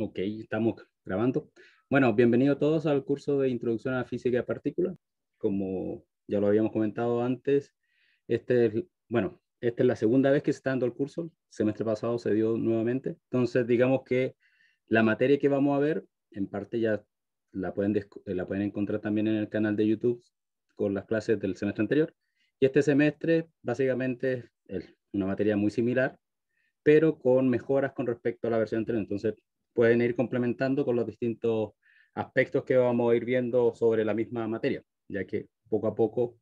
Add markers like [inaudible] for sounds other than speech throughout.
Ok, estamos grabando. Bueno, bienvenidos todos al curso de Introducción a la Física de Partículas. Como ya lo habíamos comentado antes, este bueno, esta es la segunda vez que se está dando el curso. El semestre pasado se dio nuevamente. Entonces, digamos que la materia que vamos a ver, en parte ya la pueden, eh, la pueden encontrar también en el canal de YouTube con las clases del semestre anterior. Y este semestre, básicamente, es una materia muy similar, pero con mejoras con respecto a la versión anterior. Entonces, pueden ir complementando con los distintos aspectos que vamos a ir viendo sobre la misma materia, ya que poco a poco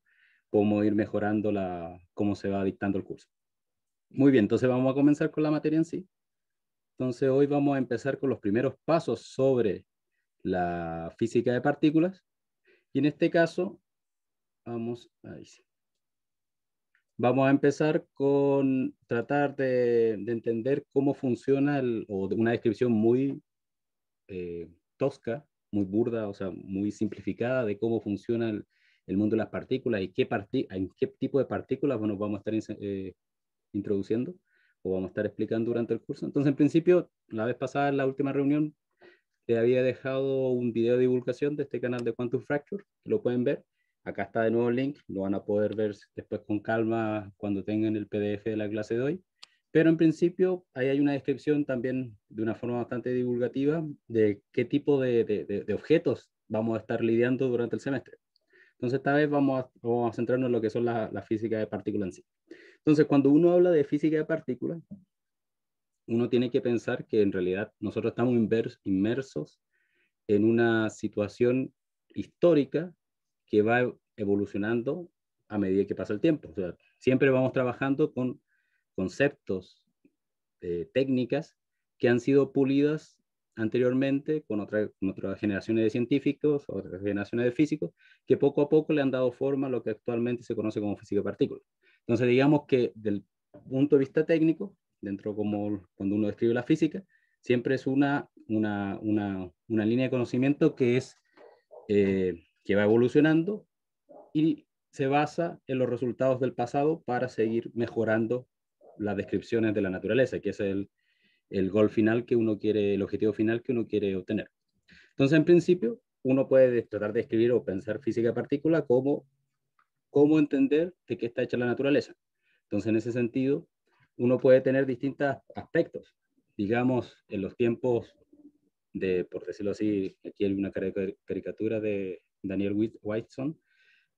podemos ir mejorando la, cómo se va dictando el curso. Muy bien, entonces vamos a comenzar con la materia en sí. Entonces hoy vamos a empezar con los primeros pasos sobre la física de partículas. Y en este caso, vamos, a sí. Vamos a empezar con tratar de, entender cómo funciona el, o una descripción muy eh, tosca, muy burda, o sea, muy simplificada de cómo funciona el, mundo de las partículas y qué en qué tipo de partículas nos vamos a estar eh, introduciendo o vamos a estar explicando durante el curso. Entonces, en principio, la vez pasada, en la última reunión, le había dejado un video de divulgación de este canal de Quantum Fracture, que lo pueden ver Acá está de nuevo el link, lo van a poder ver después con calma cuando tengan el PDF de la clase de hoy. Pero en principio, ahí hay una descripción también de una forma bastante divulgativa de qué tipo de, objetos vamos a estar lidiando durante el semestre. Entonces, esta vez vamos a, a centrarnos en lo que son las físicas de partículas en sí. Entonces, cuando uno habla de física de partículas, uno tiene que pensar que en realidad nosotros estamos inmersos en una situación histórica que va evolucionando a medida que pasa el tiempo. siempre vamos trabajando con conceptos, eh, técnicas que han sido pulidas anteriormente con, otras generaciones de científicos, otras generaciones de físicos, que poco a poco le han dado forma a lo que actualmente se conoce como física de partículas. Entonces, digamos que del punto de vista técnico, dentro como cuando uno describe la física, siempre es una, una, una, línea de conocimiento que es eh, que va evolucionando y se basa en los resultados del pasado para seguir mejorando las descripciones de la naturaleza, que es el, el gol final que uno quiere, el objetivo final que uno quiere obtener. Entonces, en principio, uno puede tratar de escribir o pensar física partícula como cómo entender de qué está hecha la naturaleza. Entonces, en ese sentido, uno puede tener distintos aspectos. Digamos, en los tiempos de, por decirlo así, aquí hay una caricatura de Daniel Whiteson.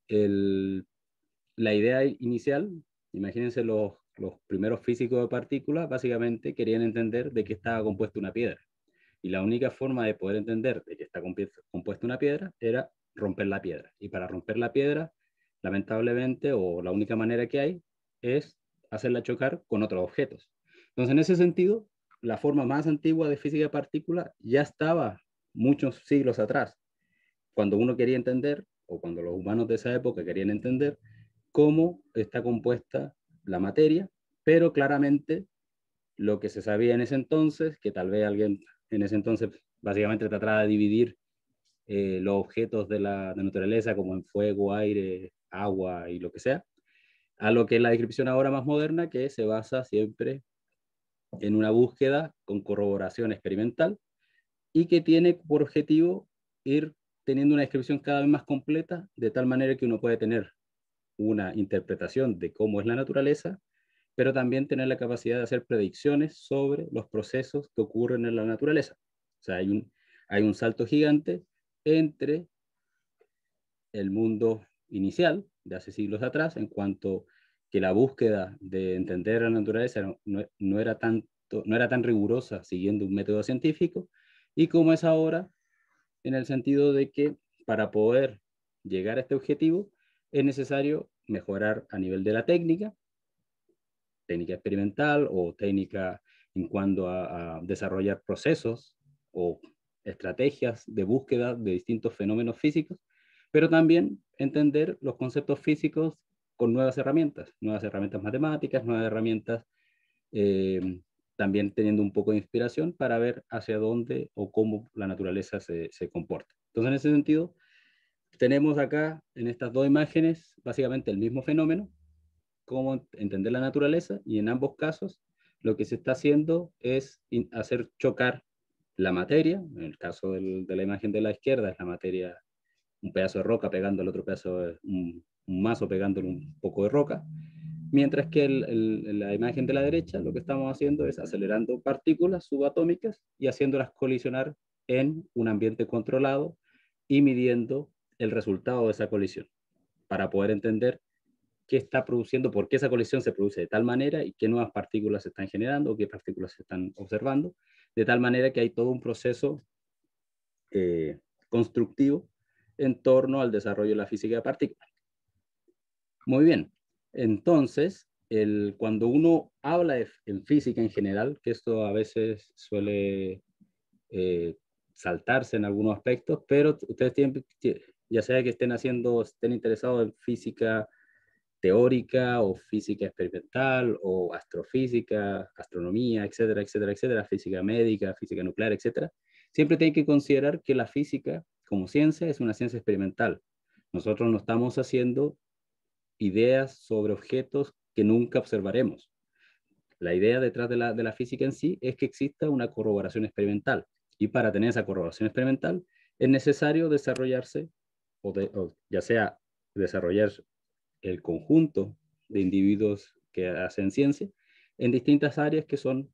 la idea inicial, imagínense los, los primeros físicos de partículas, básicamente querían entender de qué estaba compuesta una piedra. Y la única forma de poder entender de qué está compuesta una piedra era romper la piedra. Y para romper la piedra, lamentablemente, o la única manera que hay, es hacerla chocar con otros objetos. Entonces, en ese sentido, la forma más antigua de física de partículas ya estaba muchos siglos atrás cuando uno quería entender, o cuando los humanos de esa época querían entender, cómo está compuesta la materia, pero claramente lo que se sabía en ese entonces, que tal vez alguien en ese entonces básicamente trataba de dividir eh, los objetos de la naturaleza como en fuego, aire, agua y lo que sea, a lo que es la descripción ahora más moderna que se basa siempre en una búsqueda con corroboración experimental y que tiene por objetivo ir teniendo una descripción cada vez más completa, de tal manera que uno puede tener una interpretación de cómo es la naturaleza, pero también tener la capacidad de hacer predicciones sobre los procesos que ocurren en la naturaleza. O sea, hay un, hay un salto gigante entre el mundo inicial de hace siglos atrás, en cuanto que la búsqueda de entender la naturaleza no, era, tanto, no era tan rigurosa siguiendo un método científico, y cómo es ahora, en el sentido de que para poder llegar a este objetivo es necesario mejorar a nivel de la técnica, técnica experimental o técnica en cuanto a, desarrollar procesos o estrategias de búsqueda de distintos fenómenos físicos, pero también entender los conceptos físicos con nuevas herramientas, nuevas herramientas matemáticas, nuevas herramientas eh, también teniendo un poco de inspiración para ver hacia dónde o cómo la naturaleza se, comporta. Entonces, en ese sentido, tenemos acá en estas dos imágenes básicamente el mismo fenómeno, cómo entender la naturaleza, y en ambos casos lo que se está haciendo es hacer chocar la materia, en el caso de la imagen de la izquierda es la materia, un pedazo de roca pegando al otro pedazo, un, un, mazo pegándole un poco de roca, Mientras que el, la imagen de la derecha lo que estamos haciendo es acelerando partículas subatómicas y haciéndolas colisionar en un ambiente controlado y midiendo el resultado de esa colisión para poder entender qué está produciendo, por qué esa colisión se produce de tal manera y qué nuevas partículas se están generando o qué partículas se están observando, de tal manera que hay todo un proceso eh, constructivo en torno al desarrollo de la física de partículas. Muy bien, entonces, cuando uno habla en física en general, que esto a veces suele eh, saltarse en algunos aspectos, pero ustedes tienen, ya sea que estén haciendo, estén interesados en física teórica o física experimental o astrofísica, astronomía, etcétera, etcétera, etcétera, física médica, física nuclear, etcétera, siempre tienen que considerar que la física como ciencia es una ciencia experimental. Nosotros no estamos haciendo ideas sobre objetos que nunca observaremos. La idea detrás de la, de la física en sí es que exista una corroboración experimental y para tener esa corroboración experimental es necesario desarrollarse, o, ya sea desarrollar el conjunto de individuos que hacen ciencia en distintas áreas que son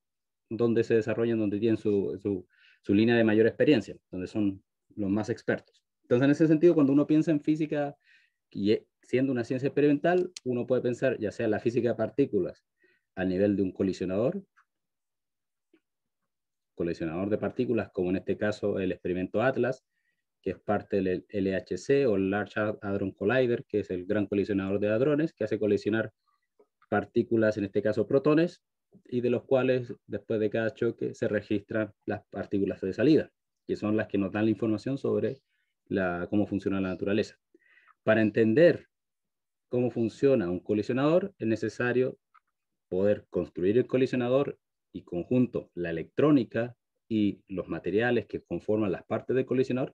donde se desarrollan, donde tienen su, su, su línea de mayor experiencia, donde son los más expertos. Entonces, en ese sentido, cuando uno piensa en física y e, siendo una ciencia experimental, uno puede pensar ya sea la física de partículas a nivel de un colisionador, colisionador de partículas, como en este caso el experimento ATLAS, que es parte del LHC o Large Hadron Collider, que es el gran colisionador de hadrones, que hace colisionar partículas, en este caso protones, y de los cuales después de cada choque se registran las partículas de salida, que son las que nos dan la información sobre la, cómo funciona la naturaleza. Para entender cómo funciona un colisionador, es necesario poder construir el colisionador y conjunto la electrónica y los materiales que conforman las partes del colisionador,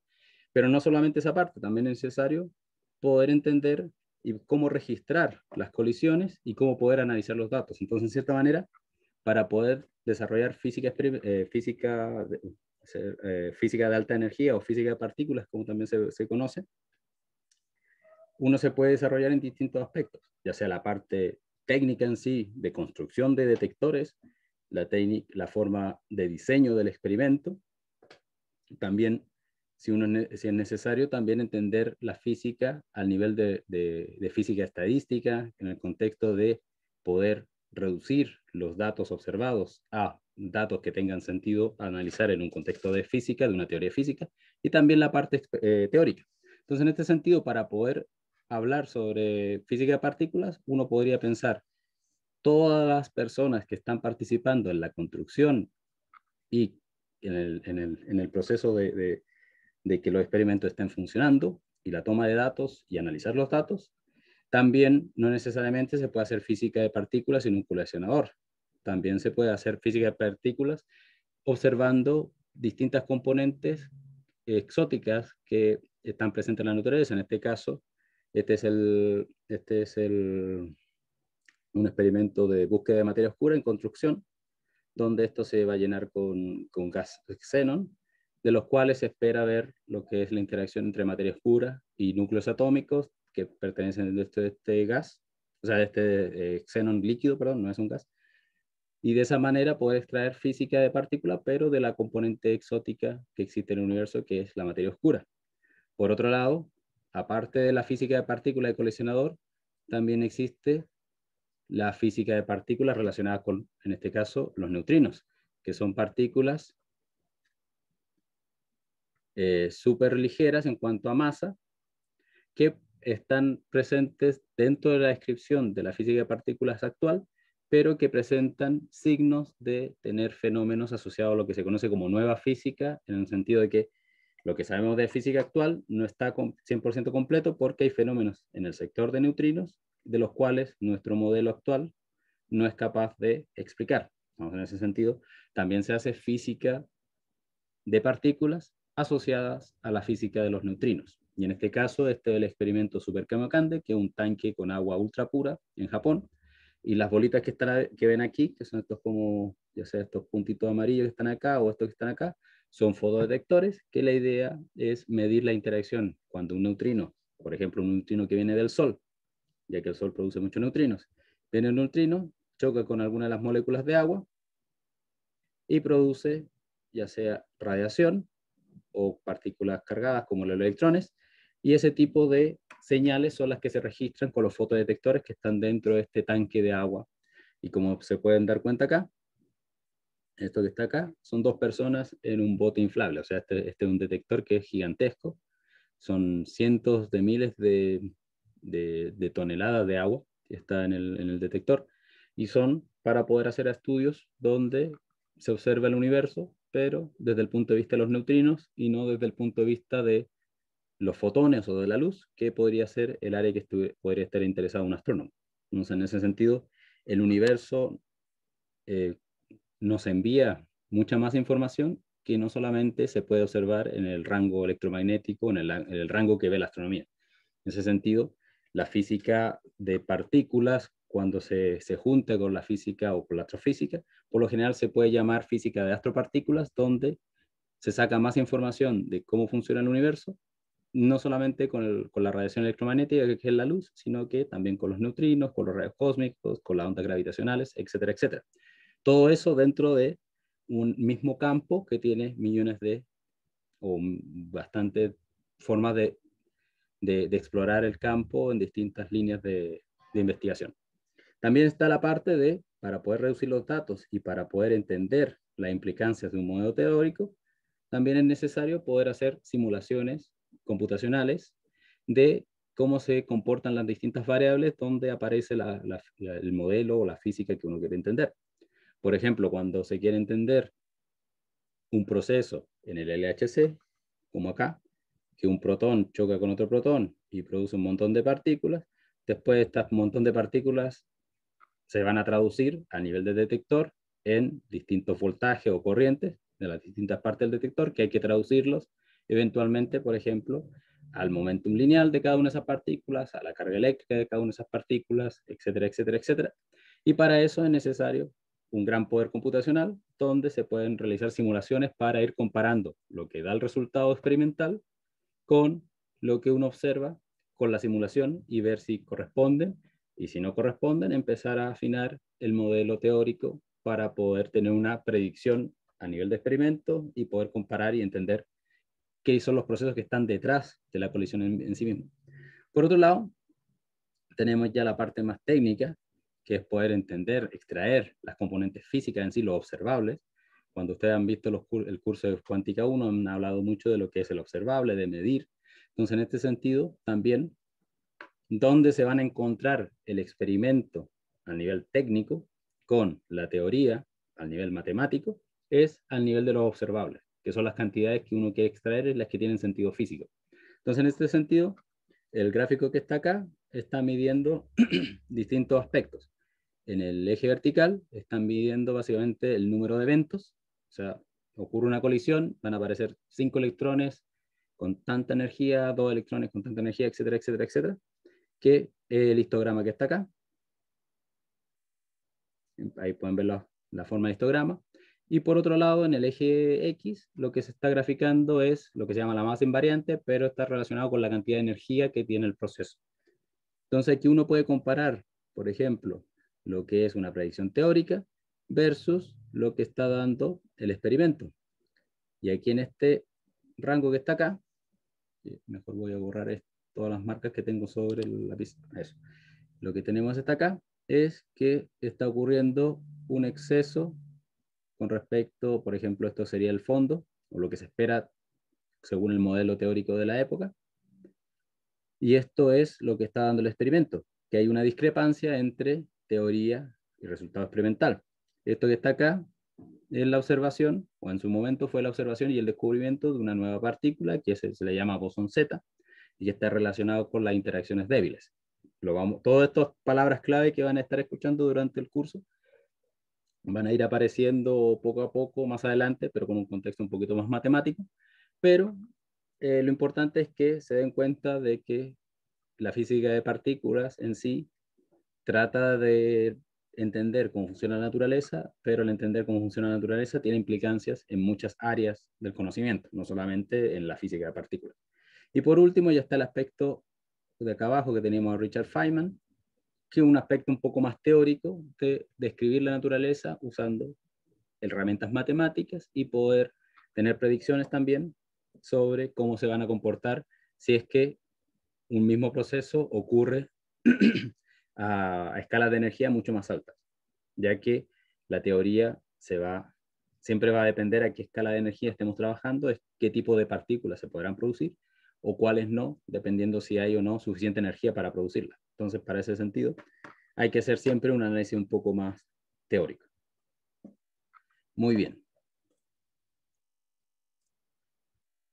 pero no solamente esa parte, también es necesario poder entender y cómo registrar las colisiones y cómo poder analizar los datos. Entonces, en cierta manera, para poder desarrollar física, eh, física, eh, física de alta energía o física de partículas, como también se, se conoce, uno se puede desarrollar en distintos aspectos, ya sea la parte técnica en sí de construcción de detectores, la, la forma de diseño del experimento, también, si, uno si es necesario, también entender la física al nivel de, de, física estadística, en el contexto de poder reducir los datos observados a datos que tengan sentido analizar en un contexto de física, de una teoría física, y también la parte eh, teórica. Entonces, en este sentido, para poder hablar sobre física de partículas, uno podría pensar, todas las personas que están participando en la construcción y en el, proceso de, que los experimentos estén funcionando y la toma de datos y analizar los datos, también no necesariamente se puede hacer física de partículas en un coleccionador. También se puede hacer física de partículas observando distintas componentes exóticas que están presentes en la naturaleza, en este caso este es, el, este es el, un experimento de búsqueda de materia oscura en construcción, donde esto se va a llenar con, gas xenón de los cuales se espera ver lo que es la interacción entre materia oscura y núcleos atómicos que pertenecen a este, este, gas, o sea, este eh, xenón líquido, perdón, no es un gas, y de esa manera poder extraer física de partícula, pero de la componente exótica que existe en el universo, que es la materia oscura. Por otro lado, aparte de la física de partículas de colisionador, también existe la física de partículas relacionada con, en este caso, los neutrinos, que son partículas eh, súper ligeras en cuanto a masa, que están presentes dentro de la descripción de la física de partículas actual, pero que presentan signos de tener fenómenos asociados a lo que se conoce como nueva física, en el sentido de que lo que sabemos de física actual no está 100% completo porque hay fenómenos en el sector de neutrinos de los cuales nuestro modelo actual no es capaz de explicar. Vamos, en ese sentido, también se hace física de partículas asociadas a la física de los neutrinos. Y en este caso, este es el experimento Super kamiokande que es un tanque con agua ultra pura en Japón. Y las bolitas que, están, que ven aquí, que son estos como, ya sea estos puntitos amarillos que están acá o estos que están acá, son fotodetectores que la idea es medir la interacción cuando un neutrino, por ejemplo, un neutrino que viene del Sol, ya que el Sol produce muchos neutrinos, viene un neutrino, choca con alguna de las moléculas de agua y produce ya sea radiación o partículas cargadas como los electrones, y ese tipo de señales son las que se registran con los fotodetectores que están dentro de este tanque de agua. Y como se pueden dar cuenta acá, esto que está acá, son dos personas en un bote inflable. O sea, este, este es un detector que es gigantesco. Son cientos de miles de, toneladas de agua que está en el, detector. Y son para poder hacer estudios donde se observa el universo, pero desde el punto de vista de los neutrinos y no desde el punto de vista de los fotones o de la luz, que podría ser el área que podría estar interesado un astrónomo. Entonces, en ese sentido, el universo eh, nos envía mucha más información que no solamente se puede observar en el rango electromagnético, en el, rango que ve la astronomía. En ese sentido, la física de partículas, cuando se, se, junta con la física o con la astrofísica, por lo general se puede llamar física de astropartículas, donde se saca más información de cómo funciona el universo, no solamente con, con la radiación electromagnética, que es la luz, sino que también con los neutrinos, con los rayos cósmicos, con las ondas gravitacionales, etcétera, etcétera. Todo eso dentro de un mismo campo que tiene millones de o bastantes formas de, explorar el campo en distintas líneas de, investigación. También está la parte de, para poder reducir los datos y para poder entender las implicancias de un modelo teórico, también es necesario poder hacer simulaciones computacionales de cómo se comportan las distintas variables donde aparece el modelo o la física que uno quiere entender. Por ejemplo, cuando se quiere entender un proceso en el LHC, como acá, que un protón choca con otro protón y produce un montón de partículas, después estas montón de partículas se van a traducir a nivel de detector en distintos voltajes o corrientes de las distintas partes del detector que hay que traducirlos eventualmente, por ejemplo, al momentum lineal de cada una de esas partículas, a la carga eléctrica de cada una de esas partículas, etcétera, etcétera, etcétera. Y para eso es necesario un gran poder computacional donde se pueden realizar simulaciones para ir comparando lo que da el resultado experimental con lo que uno observa con la simulación y ver si corresponden y si no corresponden empezar a afinar el modelo teórico para poder tener una predicción a nivel de experimento y poder comparar y entender qué son los procesos que están detrás de la colisión en, sí mismo. Por otro lado, tenemos ya la parte más técnica, que es poder entender, extraer las componentes físicas en sí, los observables. Cuando ustedes han visto el curso de Cuántica 1, han hablado mucho de lo que es el observable, de medir. Entonces, en este sentido, también, ¿dónde se van a encontrar el experimento a nivel técnico con la teoría al nivel matemático? Es al nivel de los observables, que son las cantidades que uno quiere extraer y las que tienen sentido físico. Entonces, en este sentido, el gráfico que está acá está midiendo [clears throat] distintos aspectos en el eje vertical están midiendo básicamente el número de eventos, o sea, ocurre una colisión, van a aparecer cinco electrones con tanta energía, dos electrones con tanta energía, etcétera, etcétera, etcétera, que el histograma que está acá. Ahí pueden ver la, forma de histograma. Y por otro lado, en el eje X, lo que se está graficando es lo que se llama la masa invariante, pero está relacionado con la cantidad de energía que tiene el proceso. Entonces aquí uno puede comparar, por ejemplo, lo que es una predicción teórica versus lo que está dando el experimento. Y aquí en este rango que está acá, eh, mejor voy a borrar todas las marcas que tengo sobre la pista. Lo que tenemos hasta acá es que está ocurriendo un exceso con respecto, por ejemplo, esto sería el fondo, o lo que se espera según el modelo teórico de la época. Y esto es lo que está dando el experimento, que hay una discrepancia entre teoría y resultado experimental. Esto que está acá es la observación, o en su momento fue la observación y el descubrimiento de una nueva partícula que se, le llama bosón Z y que está relacionado con las interacciones débiles. Lo vamos, todas estas palabras clave que van a estar escuchando durante el curso van a ir apareciendo poco a poco más adelante, pero con un contexto un poquito más matemático. Pero eh, lo importante es que se den cuenta de que la física de partículas en sí trata de entender cómo funciona la naturaleza, pero el entender cómo funciona la naturaleza tiene implicancias en muchas áreas del conocimiento, no solamente en la física de partículas. Y por último ya está el aspecto de acá abajo que teníamos a Richard Feynman, que es un aspecto un poco más teórico de describir la naturaleza usando herramientas matemáticas y poder tener predicciones también sobre cómo se van a comportar si es que un mismo proceso ocurre [clears throat] a, escalas de energía mucho más altas, ya que la teoría se va, siempre va a depender a qué escala de energía estemos trabajando, es qué tipo de partículas se podrán producir o cuáles no, dependiendo si hay o no suficiente energía para producirla. Entonces, para ese sentido, hay que hacer siempre un análisis un poco más teórico. Muy bien.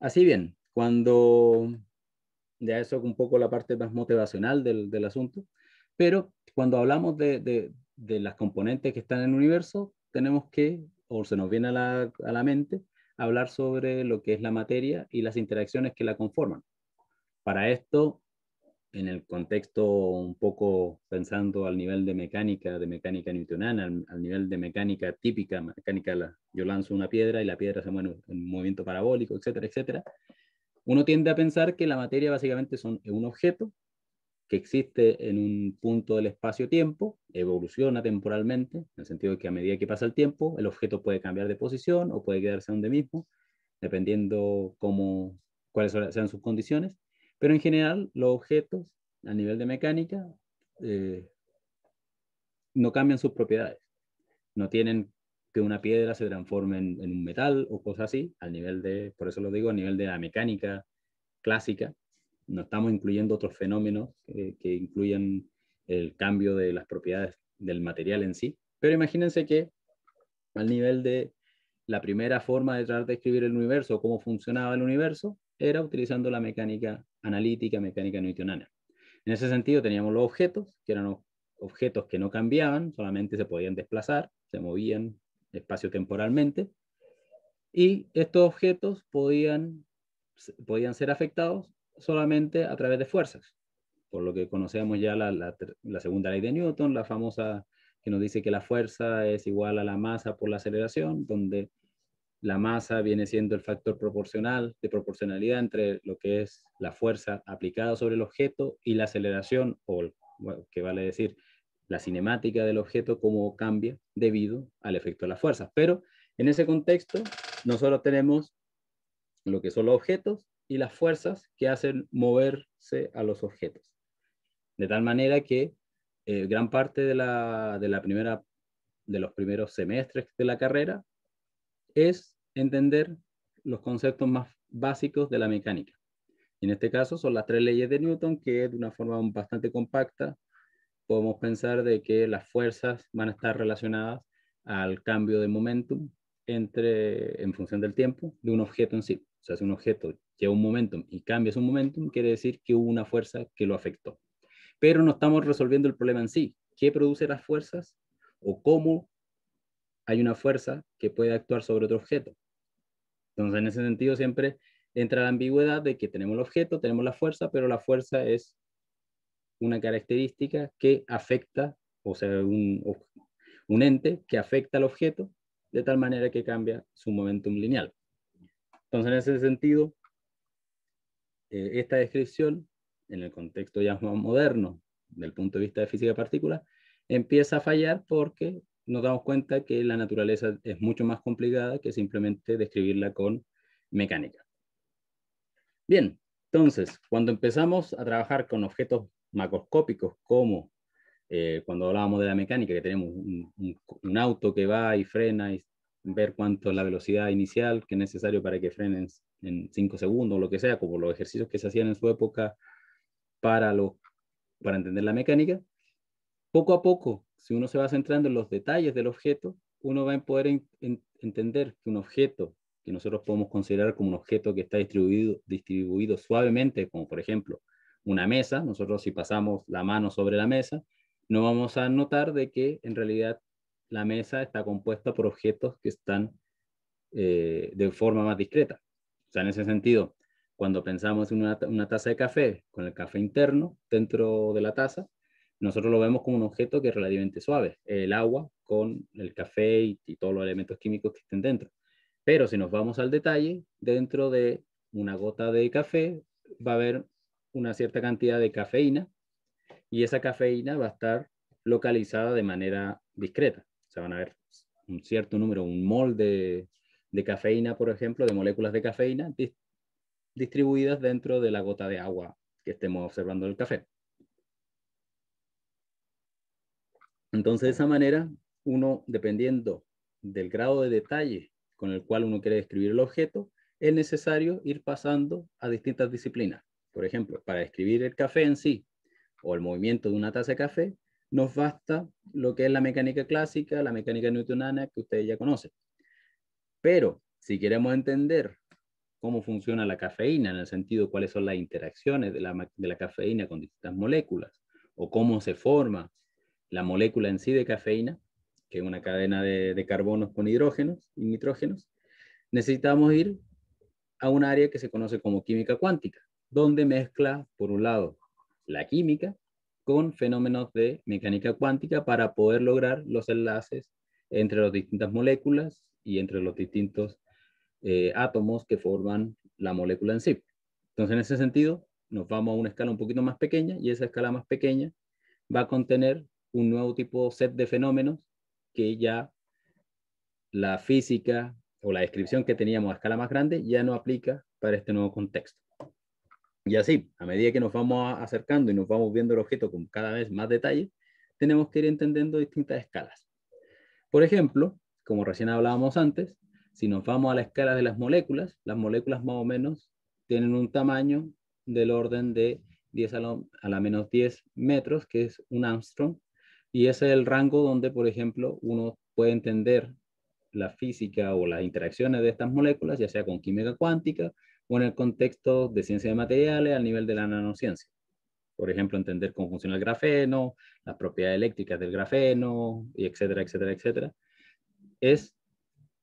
Así bien, cuando ya eso es un poco la parte más motivacional del asunto, pero cuando hablamos de, las componentes que están en el universo, tenemos que, o se nos viene a la, mente, hablar sobre lo que es la materia y las interacciones que la conforman. Para esto, en el contexto un poco pensando al nivel de mecánica, de mecánica newtoniana, al, nivel de mecánica típica, mecánica, yo lanzo una piedra y la piedra se mueve en movimiento parabólico, etcétera, etcétera, uno tiende a pensar que la materia básicamente son un objeto que existe en un punto del espacio-tiempo, evoluciona temporalmente, en el sentido de que a medida que pasa el tiempo, el objeto puede cambiar de posición o puede quedarse donde mismo, dependiendo cómo, cuáles sean sus condiciones, pero en general los objetos a nivel de mecánica eh, no cambian sus propiedades, no tienen que una piedra se transforme en, un metal o cosas así, al nivel de, por eso lo digo, a nivel de la mecánica clásica, no estamos incluyendo otros fenómenos que, que incluyan el cambio de las propiedades del material en sí. Pero imagínense que al nivel de la primera forma de tratar de describir el universo, cómo funcionaba el universo, era utilizando la mecánica analítica, mecánica newtoniana. En ese sentido teníamos los objetos, que eran objetos que no cambiaban, solamente se podían desplazar, se movían espacio-temporalmente, y estos objetos podían, podían ser afectados solamente a través de fuerzas, por lo que conocemos ya la, segunda ley de Newton, la famosa que nos dice que la fuerza es igual a la masa por la aceleración, donde la masa viene siendo el factor proporcional, de proporcionalidad entre lo que es la fuerza aplicada sobre el objeto y la aceleración, o que vale decir, la cinemática del objeto, cómo cambia debido al efecto de las fuerzas. Pero en ese contexto, nosotros tenemos lo que son los objetos y las fuerzas que hacen moverse a los objetos. De tal manera que eh, gran parte de, la, primera, de los primeros semestres de la carrera es entender los conceptos más básicos de la mecánica. En este caso son las tres leyes de Newton que de una forma bastante compacta podemos pensar de que las fuerzas van a estar relacionadas al cambio de momentum entre, en función del tiempo de un objeto en sí sea, si un objeto lleva un momentum y cambia su momentum, quiere decir que hubo una fuerza que lo afectó. Pero no estamos resolviendo el problema en sí. ¿Qué produce las fuerzas? ¿O cómo hay una fuerza que puede actuar sobre otro objeto? Entonces, en ese sentido, siempre entra la ambigüedad de que tenemos el objeto, tenemos la fuerza, pero la fuerza es una característica que afecta, o sea, un, un ente que afecta al objeto de tal manera que cambia su momentum lineal. Entonces, en ese sentido, eh, esta descripción, en el contexto ya más moderno, del punto de vista de física de partículas, empieza a fallar porque nos damos cuenta que la naturaleza es mucho más complicada que simplemente describirla con mecánica. Bien, entonces, cuando empezamos a trabajar con objetos macroscópicos, como eh, cuando hablábamos de la mecánica, que tenemos un, un, auto que va y frena y ver cuánto la velocidad inicial que es necesario para que frenen en 5 segundos o lo que sea, como los ejercicios que se hacían en su época para, lo, para entender la mecánica. Poco a poco, si uno se va centrando en los detalles del objeto, uno va a poder entender que un objeto que nosotros podemos considerar como un objeto que está distribuido, distribuido suavemente, como por ejemplo una mesa, nosotros si pasamos la mano sobre la mesa, no vamos a notar de que en realidad la mesa está compuesta por objetos que están eh, de forma más discreta. O sea, en ese sentido, cuando pensamos en una, taza de café con el café interno dentro de la taza, nosotros lo vemos como un objeto que es relativamente suave, el agua con el café y todos los elementos químicos que estén dentro. Pero si nos vamos al detalle, dentro de una gota de café va a haber una cierta cantidad de cafeína y esa cafeína va a estar localizada de manera discreta se van a ver un cierto número, un mol de, cafeína, por ejemplo, de moléculas de cafeína distribuidas dentro de la gota de agua que estemos observando el café. Entonces, de esa manera, uno, dependiendo del grado de detalle con el cual uno quiere describir el objeto, es necesario ir pasando a distintas disciplinas. Por ejemplo, para describir el café en sí o el movimiento de una taza de café, nos basta lo que es la mecánica clásica, la mecánica newtoniana que ustedes ya conocen. Pero si queremos entender cómo funciona la cafeína, en el sentido cuáles son las interacciones de la, cafeína con distintas moléculas, o cómo se forma la molécula en sí de cafeína, que es una cadena de, de carbonos con hidrógenos y nitrógenos, necesitamos ir a un área que se conoce como química cuántica, donde mezcla, por un lado, la química con fenómenos de mecánica cuántica para poder lograr los enlaces entre las distintas moléculas y entre los distintos eh, átomos que forman la molécula en sí. Entonces, en ese sentido, nos vamos a una escala un poquito más pequeña y esa escala más pequeña va a contener un nuevo tipo set de fenómenos que ya la física o la descripción que teníamos a escala más grande ya no aplica para este nuevo contexto. Y así, a medida que nos vamos acercando y nos vamos viendo el objeto con cada vez más detalle, tenemos que ir entendiendo distintas escalas. Por ejemplo, como recién hablábamos antes, si nos vamos a la escala de las moléculas, las moléculas más o menos tienen un tamaño del orden de 10 a la, menos 10 metros, que es un Armstrong, y ese es el rango donde, por ejemplo, uno puede entender la física o las interacciones de estas moléculas, ya sea con química cuántica o en el contexto de ciencia de materiales al nivel de la nanociencia. Por ejemplo, entender cómo funciona el grafeno, las propiedades eléctricas del grafeno, y etcétera, etcétera, etcétera. Es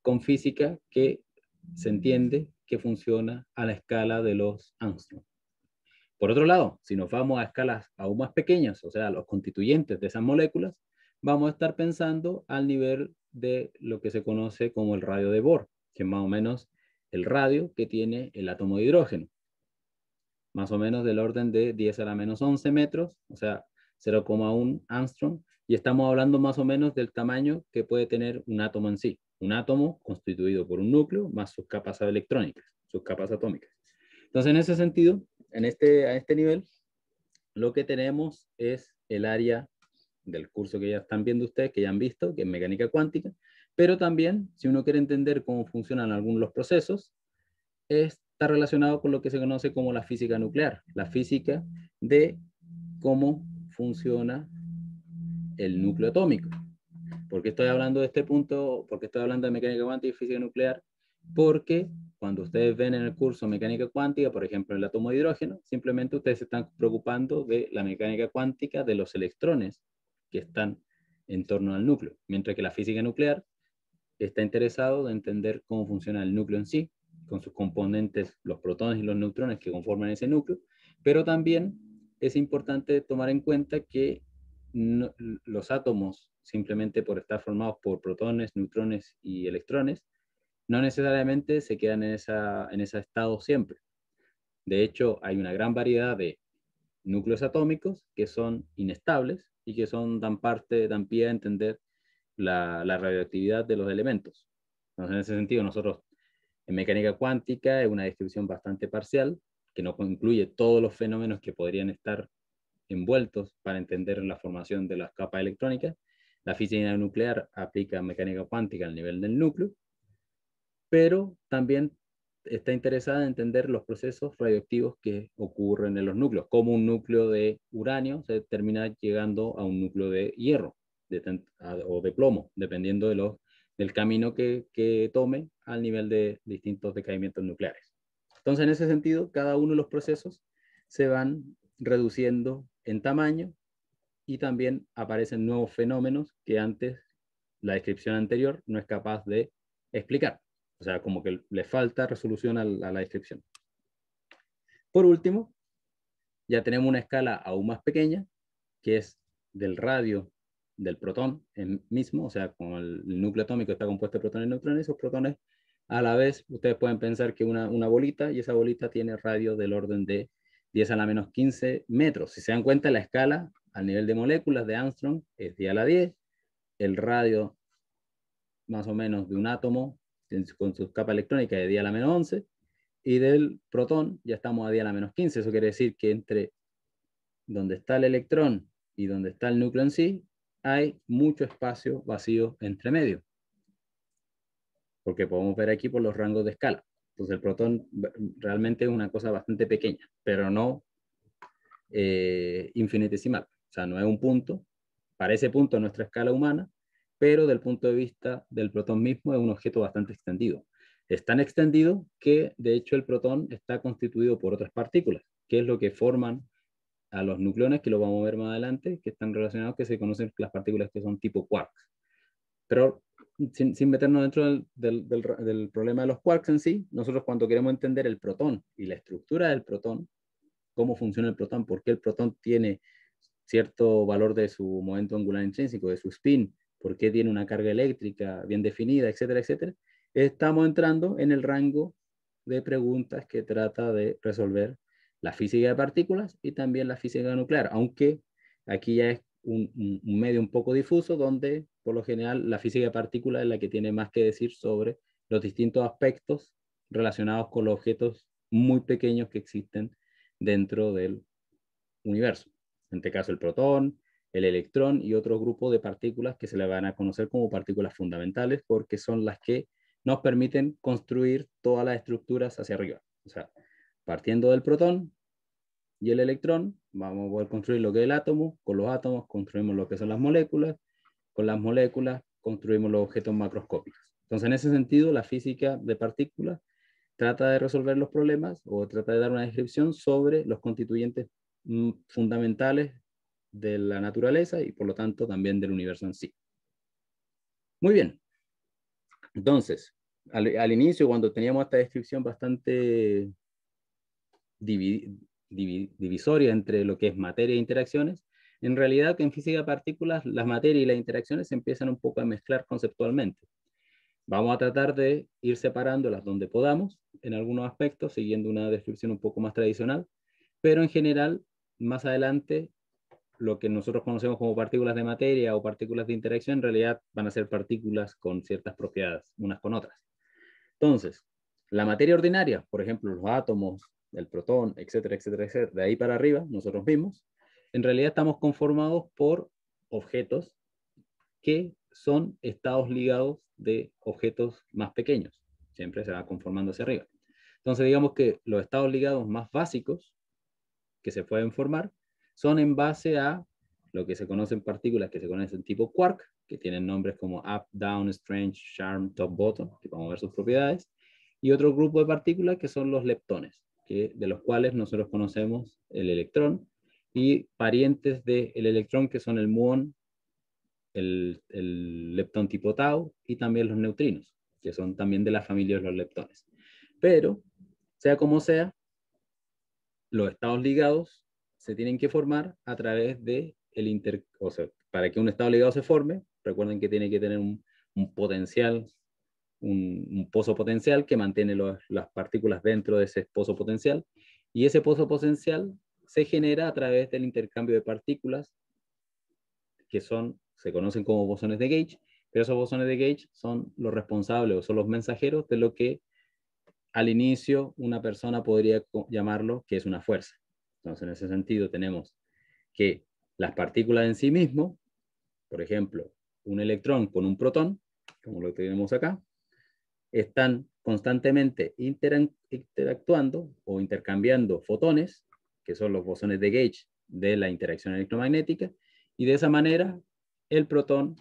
con física que se entiende que funciona a la escala de los angstroms. Por otro lado, si nos vamos a escalas aún más pequeñas, o sea, los constituyentes de esas moléculas, vamos a estar pensando al nivel de lo que se conoce como el radio de Bohr, que más o menos el radio que tiene el átomo de hidrógeno. Más o menos del orden de 10 a la menos 11 metros, o sea, 0,1 Armstrong, y estamos hablando más o menos del tamaño que puede tener un átomo en sí. Un átomo constituido por un núcleo más sus capas electrónicas, sus capas atómicas. Entonces, en ese sentido, en este, a este nivel, lo que tenemos es el área del curso que ya están viendo ustedes, que ya han visto, que es mecánica cuántica, pero también, si uno quiere entender cómo funcionan algunos los procesos, está relacionado con lo que se conoce como la física nuclear, la física de cómo funciona el núcleo atómico. ¿Por qué estoy hablando de este punto? ¿Por qué estoy hablando de mecánica cuántica y física nuclear? Porque cuando ustedes ven en el curso mecánica cuántica, por ejemplo, el átomo de hidrógeno, simplemente ustedes se están preocupando de la mecánica cuántica de los electrones que están en torno al núcleo, mientras que la física nuclear está interesado de entender cómo funciona el núcleo en sí, con sus componentes, los protones y los neutrones que conforman ese núcleo, pero también es importante tomar en cuenta que los átomos, simplemente por estar formados por protones, neutrones y electrones, no necesariamente se quedan en, en ese estado siempre. De hecho, hay una gran variedad de núcleos atómicos que son inestables y que son, dan parte, dan pie a entender la, radioactividad de los elementos. en ese sentido, nosotros en mecánica cuántica es una distribución bastante parcial, que no incluye todos los fenómenos que podrían estar envueltos para entender la formación de las capas electrónicas. La física nuclear aplica mecánica cuántica al nivel del núcleo, pero también está interesada en entender los procesos radioactivos que ocurren en los núcleos, como un núcleo de uranio se termina llegando a un núcleo de hierro o de plomo, dependiendo de los, del camino que, tome al nivel de distintos decaimientos nucleares. Entonces, en ese sentido, cada uno de los procesos se van reduciendo en tamaño y también aparecen nuevos fenómenos que antes la descripción anterior no es capaz de explicar. O sea, como que le falta resolución a la descripción. Por último, ya tenemos una escala aún más pequeña, que es del radio del protón mismo, o sea, como el núcleo atómico está compuesto de protones y neutrones, esos protones a la vez, ustedes pueden pensar que una, bolita y esa bolita tiene radio del orden de 10 a la menos 15 metros. Si se dan cuenta, la escala al nivel de moléculas de Armstrong es 10 a la 10, el radio más o menos de un átomo con su capa electrónica de 10 a la menos 11, y del protón ya estamos a 10 a la menos 15, eso quiere decir que entre donde está el electrón y donde está el núcleo en sí, hay mucho espacio vacío entre medio. Porque podemos ver aquí por los rangos de escala. Entonces el protón realmente es una cosa bastante pequeña, pero no eh, infinitesimal. O sea, no es un punto. Para ese punto nuestra escala humana, pero del punto de vista del protón mismo es un objeto bastante extendido. Es tan extendido que de hecho el protón está constituido por otras partículas, que es lo que forman a los nucleones, que lo vamos a ver más adelante, que están relacionados, que se conocen las partículas que son tipo quarks Pero sin, meternos dentro del, del, problema de los quarks en sí, nosotros cuando queremos entender el protón y la estructura del protón, cómo funciona el protón, por qué el protón tiene cierto valor de su momento angular intrínseco, de su spin, por qué tiene una carga eléctrica bien definida, etcétera, etcétera, estamos entrando en el rango de preguntas que trata de resolver la física de partículas y también la física nuclear, aunque aquí ya es un, medio un poco difuso donde por lo general la física de partículas es la que tiene más que decir sobre los distintos aspectos relacionados con los objetos muy pequeños que existen dentro del universo. En este caso el protón, el electrón y otro grupo de partículas que se le van a conocer como partículas fundamentales porque son las que nos permiten construir todas las estructuras hacia arriba. O sea, partiendo del protón y el electrón, vamos a poder construir lo que es el átomo, con los átomos construimos lo que son las moléculas, con las moléculas construimos los objetos macroscópicos. Entonces, en ese sentido, la física de partículas trata de resolver los problemas o trata de dar una descripción sobre los constituyentes mm, fundamentales de la naturaleza y por lo tanto también del universo en sí. Muy bien. Entonces, al, al inicio, cuando teníamos esta descripción bastante divisoria entre lo que es materia e interacciones, en realidad en física de partículas las materia y las interacciones se empiezan un poco a mezclar conceptualmente. Vamos a tratar de ir separándolas donde podamos, en algunos aspectos, siguiendo una descripción un poco más tradicional, pero en general, más adelante, lo que nosotros conocemos como partículas de materia o partículas de interacción, en realidad van a ser partículas con ciertas propiedades, unas con otras. Entonces, la materia ordinaria, por ejemplo, los átomos, el protón, etcétera, etcétera, etcétera, de ahí para arriba, nosotros mismos, en realidad estamos conformados por objetos que son estados ligados de objetos más pequeños. Siempre se va conformando hacia arriba. Entonces digamos que los estados ligados más básicos que se pueden formar son en base a lo que se conocen partículas que se conocen tipo quark, que tienen nombres como up, down, strange, charm, top, bottom, que podemos ver sus propiedades, y otro grupo de partículas que son los leptones de los cuales nosotros conocemos el electrón, y parientes del electrón que son el muón, el, el, leptón tipo tau y también los neutrinos, que son también de la familia de los leptones. Pero, sea como sea, los estados ligados se tienen que formar a través de el inter... O sea, para que un estado ligado se forme, recuerden que tiene que tener un potencial un, pozo potencial que mantiene las partículas dentro de ese pozo potencial y ese pozo potencial se genera a través del intercambio de partículas que son, se conocen como bosones de Gauge, pero esos bosones de Gauge son los responsables o son los mensajeros de lo que al inicio una persona podría llamarlo que es una fuerza. Entonces, en ese sentido, tenemos que las partículas en sí mismo, por ejemplo, un electrón con un protón, como lo tenemos acá, están constantemente interactuando o intercambiando fotones, que son los bosones de Gauge de la interacción electromagnética, y de esa manera el protón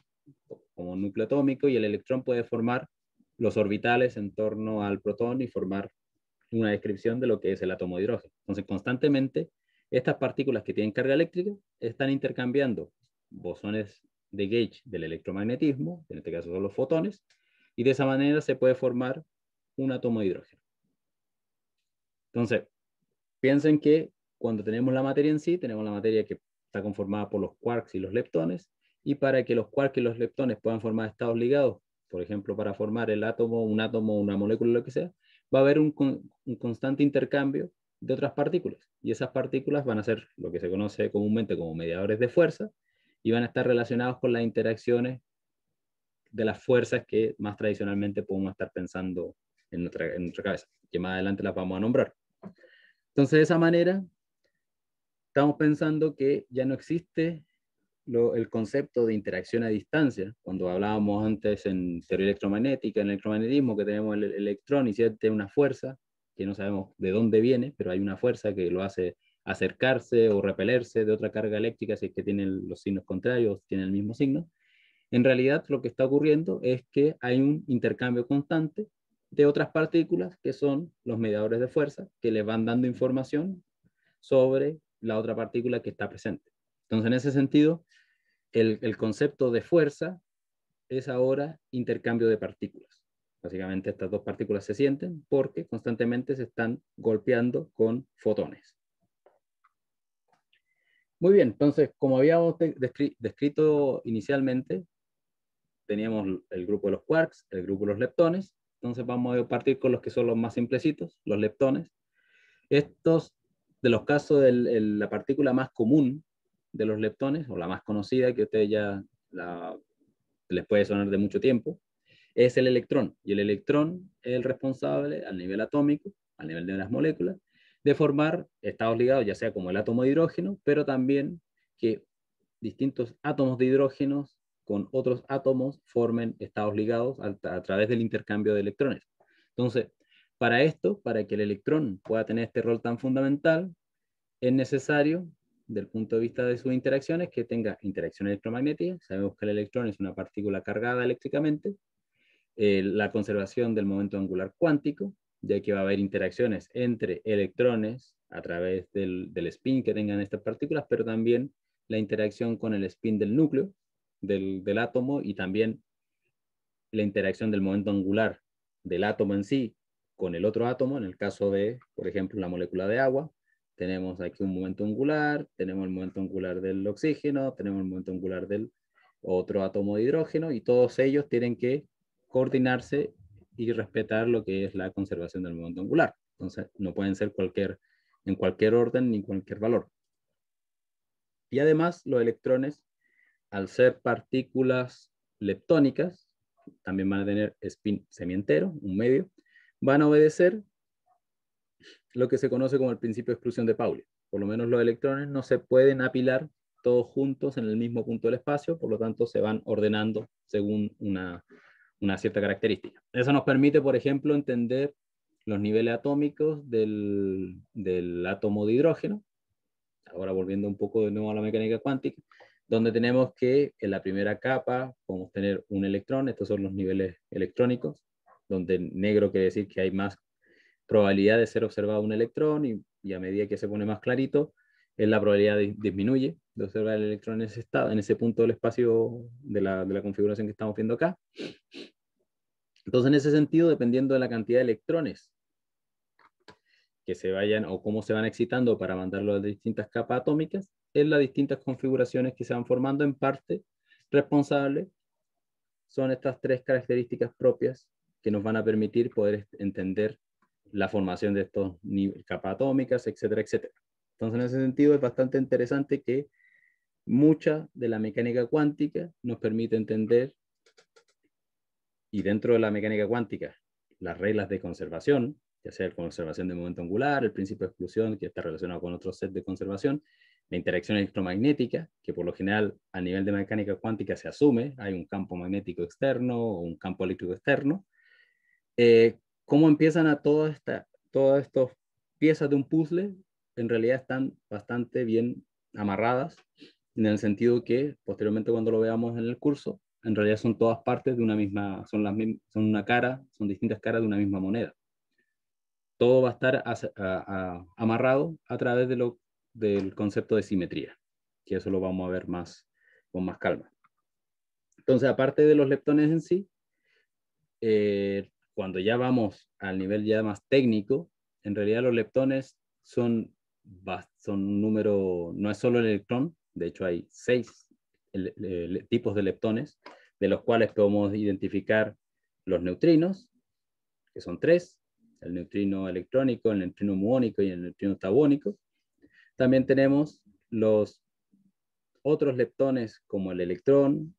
como núcleo atómico y el electrón puede formar los orbitales en torno al protón y formar una descripción de lo que es el átomo de hidrógeno. Entonces, constantemente, estas partículas que tienen carga eléctrica están intercambiando bosones de gauge del electromagnetismo, en este caso son los fotones, y de esa manera se puede formar un átomo de hidrógeno. Entonces, piensen que cuando tenemos la materia en sí, tenemos la materia que está conformada por los quarks y los leptones, y para que los quarks y los leptones puedan formar estados ligados, por ejemplo, para formar el átomo, un átomo, una molécula, lo que sea, va a haber un, un constante intercambio de otras partículas. Y esas partículas van a ser lo que se conoce comúnmente como mediadores de fuerza y van a estar relacionados con las interacciones de las fuerzas que más tradicionalmente podemos estar pensando en nuestra, cabeza, que más adelante las vamos a nombrar. Entonces, de esa manera, estamos pensando que ya no existe el concepto de interacción a distancia, cuando hablábamos antes en teoría electromagnética, en electromagnetismo, que tenemos el, electrón y siente una fuerza, que no sabemos de dónde viene, pero hay una fuerza que lo hace acercarse o repelerse de otra carga eléctrica si es que tiene los signos contrarios, tiene el mismo signo. En realidad lo que está ocurriendo es que hay un intercambio constante de otras partículas que son los mediadores de fuerza que le van dando información sobre la otra partícula que está presente. Entonces, en ese sentido, el, el concepto de fuerza es ahora intercambio de partículas. Básicamente estas dos partículas se sienten porque constantemente se están golpeando con fotones. Muy bien, entonces, como habíamos descrito inicialmente, teníamos el grupo de los quarks, el grupo de los leptones, entonces vamos a partir con los que son los más simplecitos, los leptones. Estos, de los casos de la partícula más común de los leptones, o la más conocida que ustedes ya les puede sonar de mucho tiempo, es el electrón. Y el electrón es el responsable al nivel atómico, al nivel de las moléculas, de formar estados ligados, ya sea como el átomo de hidrógeno, pero también que distintos átomos de hidrógeno con otros átomos formen estados ligados a, través del intercambio de electrones. Entonces, para esto, para que el electrón pueda tener este rol tan fundamental, es necesario, del punto de vista de sus interacciones, que tenga interacciones electromagnéticas, Sabemos que el electrón es una partícula cargada eléctricamente. Eh, la conservación del momento angular cuántico, ya que va a haber interacciones entre electrones a través del spin que tengan estas partículas, pero también la interacción con el spin del núcleo, del, átomo y también la interacción del momento angular del átomo en sí con el otro átomo, en el caso de, por ejemplo, la molécula de agua, tenemos aquí un momento angular, tenemos el momento angular del oxígeno, tenemos el momento angular del otro átomo de hidrógeno y todos ellos tienen que coordinarse y respetar lo que es la conservación del momento angular. Entonces, no pueden ser cualquier, en cualquier orden ni cualquier valor. Y además, los electrones al ser partículas leptónicas, también van a tener spin semientero, un medio, van a obedecer lo que se conoce como el principio de exclusión de Pauli. Por lo menos los electrones no se pueden apilar todos juntos en el mismo punto del espacio, por lo tanto se van ordenando según una, cierta característica. Eso nos permite, por ejemplo, entender los niveles atómicos del átomo de hidrógeno. Ahora volviendo un poco de nuevo a la mecánica cuántica, donde tenemos que en la primera capa podemos tener un electrón, estos son los niveles electrónicos, donde negro quiere decir que hay más probabilidad de ser observado un electrón y, a medida que se pone más clarito, es eh, la probabilidad disminuye de observar el electrón en ese, en ese punto del espacio de la, de la configuración que estamos viendo acá. Entonces, en ese sentido, dependiendo de la cantidad de electrones que se vayan o cómo se van excitando para mandarlo a distintas capas atómicas, en las distintas configuraciones que se van formando en parte responsables son estas tres características propias que nos van a permitir poder entender la formación de estos niveles, capas atómicas, etcétera, etcétera. Entonces, en ese sentido, es bastante interesante que mucha de la mecánica cuántica nos permite entender, y dentro de la mecánica cuántica, las reglas de conservación, ya sea la conservación de momento angular, el principio de exclusión, que está relacionado con otro set de conservación, la interacción electromagnética, que por lo general a nivel de mecánica cuántica se asume, hay un campo magnético externo o un campo eléctrico externo, eh, cómo empiezan a toda esta, todas estas piezas de un puzzle, en realidad están bastante bien amarradas, en el sentido que posteriormente cuando lo veamos en el curso, en realidad son todas partes de una misma, son, las, son una cara, son distintas caras de una misma moneda. Todo va a estar amarrado a través de lo del concepto de simetría, que eso lo vamos a ver más con más calma. Entonces, aparte de los leptones en sí, eh, cuando ya vamos al nivel ya más técnico, en realidad los leptones son, son un número, no es solo el electrón, de hecho hay seis tipos de leptones, de los cuales podemos identificar los neutrinos, que son tres, el neutrino electrónico, el neutrino muónico y el neutrino tabónico, también tenemos los otros leptones como el electrón,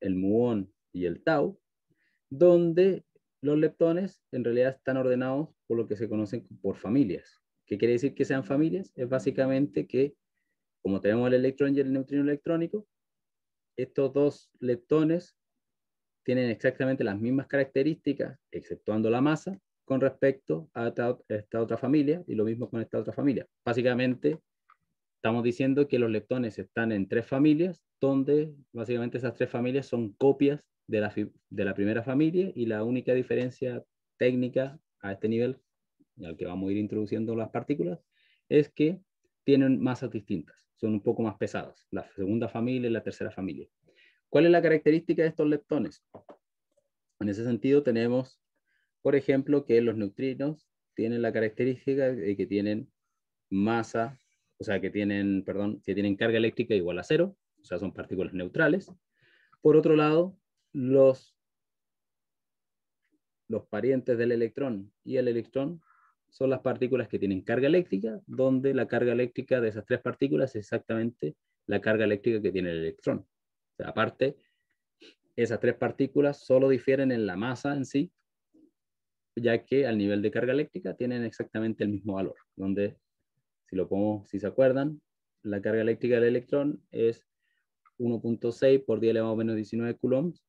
el muón y el tau, donde los leptones en realidad están ordenados por lo que se conocen por familias. ¿Qué quiere decir que sean familias? Es básicamente que, como tenemos el electrón y el neutrino electrónico, estos dos leptones tienen exactamente las mismas características, exceptuando la masa, con respecto a esta, otra familia y lo mismo con esta otra familia. Básicamente, estamos diciendo que los leptones están en tres familias, donde básicamente esas tres familias son copias de la, de la primera familia y la única diferencia técnica a este nivel, al que vamos a ir introduciendo las partículas, es que tienen masas distintas, son un poco más pesadas, la segunda familia y la tercera familia. ¿Cuál es la característica de estos leptones? En ese sentido tenemos por ejemplo, que los neutrinos tienen la característica de que tienen masa, o sea, que tienen, perdón, que tienen carga eléctrica igual a cero, o sea, son partículas neutrales. Por otro lado, los, los parientes del electrón y el electrón son las partículas que tienen carga eléctrica, donde la carga eléctrica de esas tres partículas es exactamente la carga eléctrica que tiene el electrón. aparte, esas tres partículas solo difieren en la masa en sí, ya que al nivel de carga eléctrica tienen exactamente el mismo valor, donde, si, lo pongo, si se acuerdan, la carga eléctrica del electrón es 1.6 por 10 elevado menos 19 coulombs,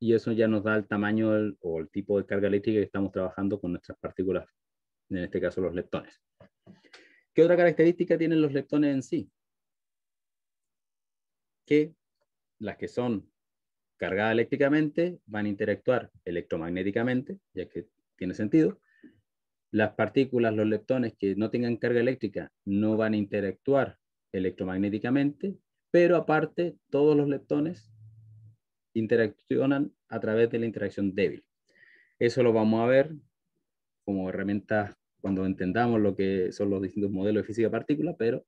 y eso ya nos da el tamaño o el tipo de carga eléctrica que estamos trabajando con nuestras partículas, en este caso los leptones. ¿Qué otra característica tienen los leptones en sí? Que las que son cargadas eléctricamente van a interactuar electromagnéticamente, ya que tiene sentido. Las partículas, los leptones que no tengan carga eléctrica no van a interactuar electromagnéticamente, pero aparte todos los leptones interaccionan a través de la interacción débil. Eso lo vamos a ver como herramienta cuando entendamos lo que son los distintos modelos de física partícula, pero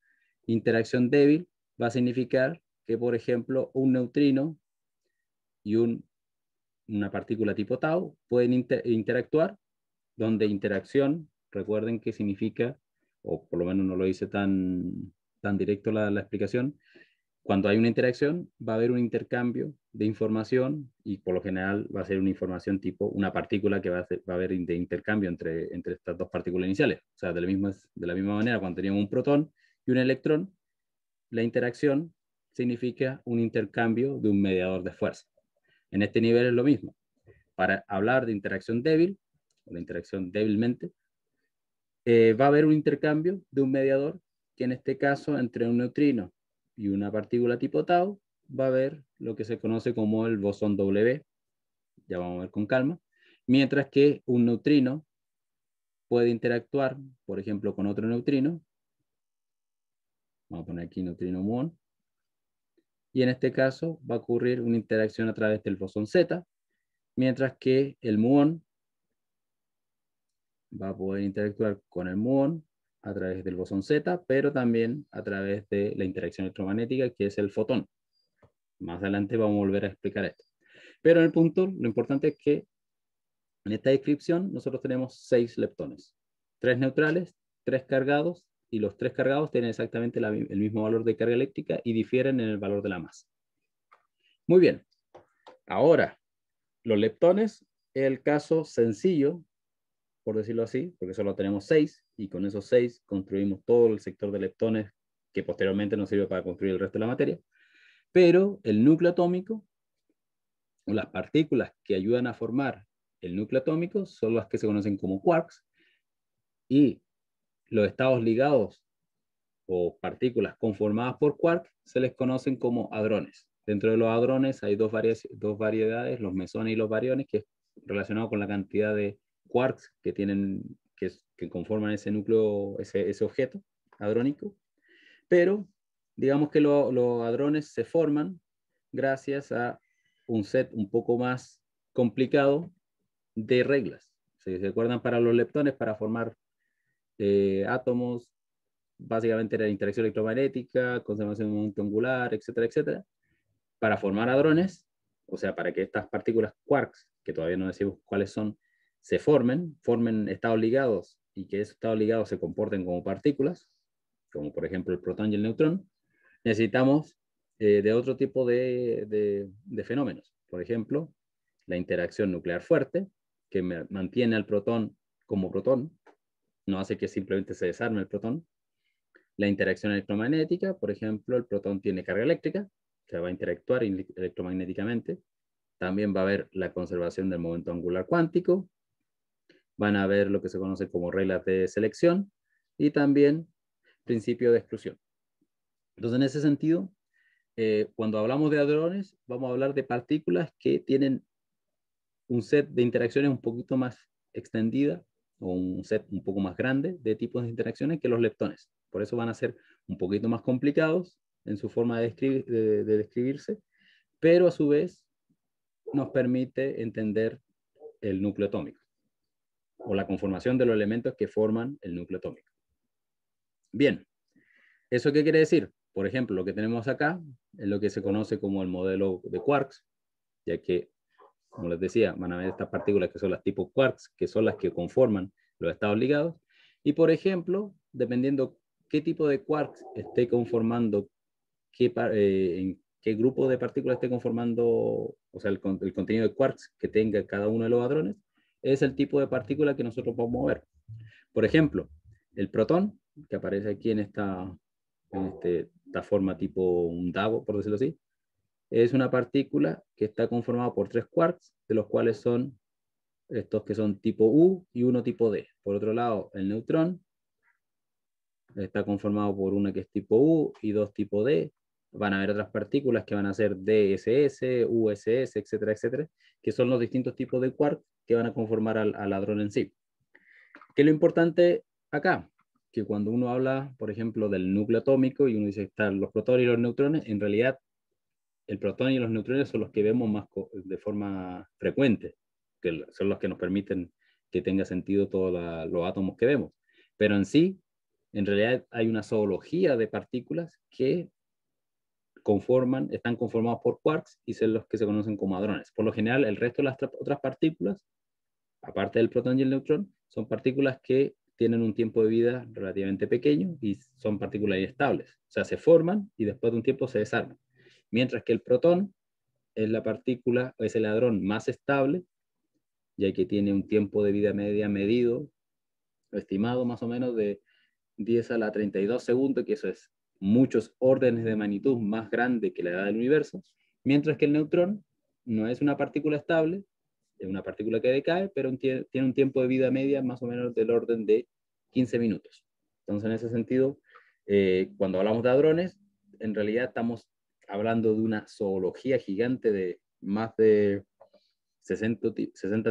interacción débil va a significar que, por ejemplo, un neutrino y un una partícula tipo tau, pueden interactuar, donde interacción, recuerden qué significa, o por lo menos no lo hice tan, tan directo la, explicación, cuando hay una interacción va a haber un intercambio de información y por lo general va a ser una información tipo una partícula que va a, haber de intercambio entre, entre estas dos partículas iniciales. O sea, de la, misma, de la misma manera, cuando teníamos un protón y un electrón, la interacción significa un intercambio de un mediador de fuerza. En este nivel es lo mismo. Para hablar de interacción débil, o de interacción débilmente, eh, va a haber un intercambio de un mediador, que en este caso entre un neutrino y una partícula tipo tau, va a haber lo que se conoce como el bosón W, ya vamos a ver con calma, mientras que un neutrino puede interactuar, por ejemplo, con otro neutrino, vamos a poner aquí neutrino muón, y en este caso va a ocurrir una interacción a través del bosón Z, mientras que el muón va a poder interactuar con el muón a través del bosón Z, pero también a través de la interacción electromagnética, que es el fotón. Más adelante vamos a volver a explicar esto. Pero en el punto, lo importante es que en esta descripción nosotros tenemos seis leptones, tres neutrales, tres cargados y los tres cargados tienen exactamente el mismo valor de carga eléctrica y difieren en el valor de la masa. Muy bien. Ahora, los leptones, el caso sencillo, por decirlo así, porque solo tenemos seis, y con esos seis construimos todo el sector de leptones que posteriormente nos sirve para construir el resto de la materia. Pero el núcleo atómico, o las partículas que ayudan a formar el núcleo atómico, son las que se conocen como quarks, y los estados ligados o partículas conformadas por quark se les conocen como hadrones. Dentro de los hadrones hay dos, dos variedades, los mesones y los variones, que es relacionado con la cantidad de quarks que, tienen, que, conforman ese núcleo, ese, objeto hadrónico. Pero digamos que los hadrones se forman gracias a un set un poco más complicado de reglas. Si se acuerdan para los leptones, para formar eh, átomos, básicamente la interacción electromagnética, conservación de momento angular, etcétera, etcétera, para formar hadrones, o sea, para que estas partículas quarks, que todavía no decimos cuáles son, se formen, formen estados ligados y que esos estados ligados se comporten como partículas, como por ejemplo el protón y el neutrón, necesitamos eh, de otro tipo de fenómenos. Por ejemplo, la interacción nuclear fuerte, que mantiene al protón como protón, no hace que simplemente se desarme el protón. La interacción electromagnética, por ejemplo, el protón tiene carga eléctrica, que va a interactuar electromagnéticamente. También va a haber la conservación del momento angular cuántico. Van a haber lo que se conoce como reglas de selección y también principio de exclusión. Entonces, en ese sentido, eh, cuando hablamos de hadrones, vamos a hablar de partículas que tienen un set de interacciones un poquito más extendida un set un poco más grande de tipos de interacciones que los leptones. Por eso van a ser un poquito más complicados en su forma de, describirse, pero a su vez nos permite entender el núcleo atómico o la conformación de los elementos que forman el núcleo atómico. Bien, ¿eso qué quiere decir? Por ejemplo, lo que tenemos acá es lo que se conoce como el modelo de quarks, ya que como les decía, van a ver estas partículas que son las tipo quarks, que son las que conforman los estados ligados. Y por ejemplo, dependiendo qué tipo de quarks esté conformando, qué, eh, en qué grupo de partículas esté conformando, o sea, el, contenido de quarks que tenga cada uno de los ladrones, es el tipo de partícula que nosotros podemos ver. Por ejemplo, el protón, que aparece aquí en esta, este, esta forma tipo un dago, por decirlo así, es una partícula que está conformada por tres quarks, de los cuales son estos que son tipo U y uno tipo D. Por otro lado, el neutrón está conformado por una que es tipo U y dos tipo D. Van a haber otras partículas que van a ser DSS, USS, etcétera, etcétera, que son los distintos tipos de quarks que van a conformar al, ladrón en sí. ¿Qué es lo importante acá? Que cuando uno habla, por ejemplo, del núcleo atómico y uno dice que están los protones y los neutrones, en realidad el protón y los neutrones son los que vemos más de forma frecuente, que son los que nos permiten que tenga sentido todos los átomos que vemos. Pero en sí, en realidad hay una zoología de partículas que conforman, están conformados por quarks y son los que se conocen como hadrones. Por lo general, el resto de las otras partículas, aparte del protón y el neutrón, son partículas que tienen un tiempo de vida relativamente pequeño y son partículas inestables. O sea, se forman y después de un tiempo se desarman. Mientras que el protón es la partícula, es el ladrón más estable, ya que tiene un tiempo de vida media medido, estimado más o menos de 10 a la 32 segundos, que eso es muchos órdenes de magnitud más grande que la edad del universo, mientras que el neutrón no es una partícula estable, es una partícula que decae, pero tiene un tiempo de vida media más o menos del orden de 15 minutos. Entonces, en ese sentido, eh, cuando hablamos de ladrones, en realidad estamos hablando de una zoología gigante de más de 60,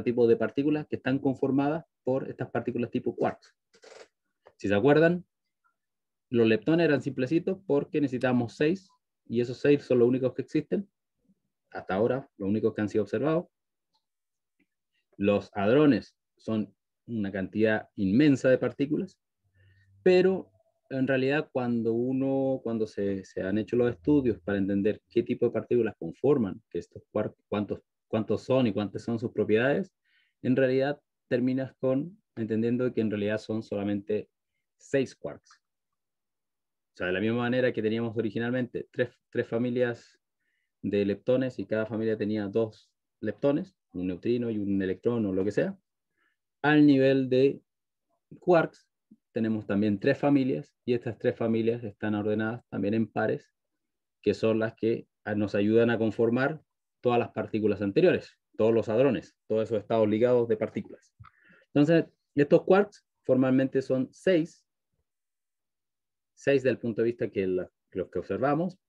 tipos de partículas que están conformadas por estas partículas tipo quarks. Si se acuerdan, los leptones eran simplecitos porque necesitábamos seis y esos seis son los únicos que existen. Hasta ahora, los únicos que han sido observados. Los hadrones son una cantidad inmensa de partículas, pero en realidad cuando uno, cuando se, se, han hecho los estudios para entender qué tipo de partículas conforman, que estos cuántos, cuántos son y cuántas son sus propiedades, en realidad terminas con entendiendo que en realidad son solamente seis quarks. O sea, de la misma manera que teníamos originalmente tres, tres familias de leptones y cada familia tenía dos leptones, un neutrino y un electrón o lo que sea, al nivel de quarks tenemos también tres familias y estas tres familias están ordenadas también en pares, que son las que ah, nos ayudan a conformar todas las partículas anteriores, todos los hadrones, todos esos estados ligados de partículas. Entonces, estos quarks formalmente son seis, seis del punto de vista que los que observamos,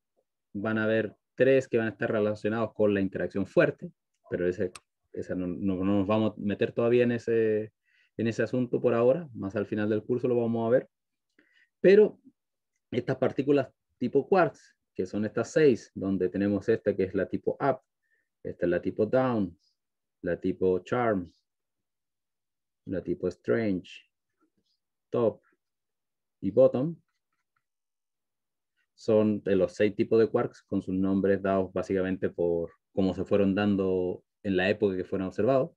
van a haber tres que van a estar relacionados con la interacción fuerte, pero ese, no, nos vamos a meter todavía en ese, en ese asunto por ahora, más al final del curso lo vamos a ver. Pero estas partículas tipo quarks, que son estas seis, donde tenemos esta que es la tipo up, esta es la tipo down, la tipo charm, la tipo strange, top y bottom, son de los seis tipos de quarks con sus nombres dados básicamente por cómo se fueron dando en la época que fueron observados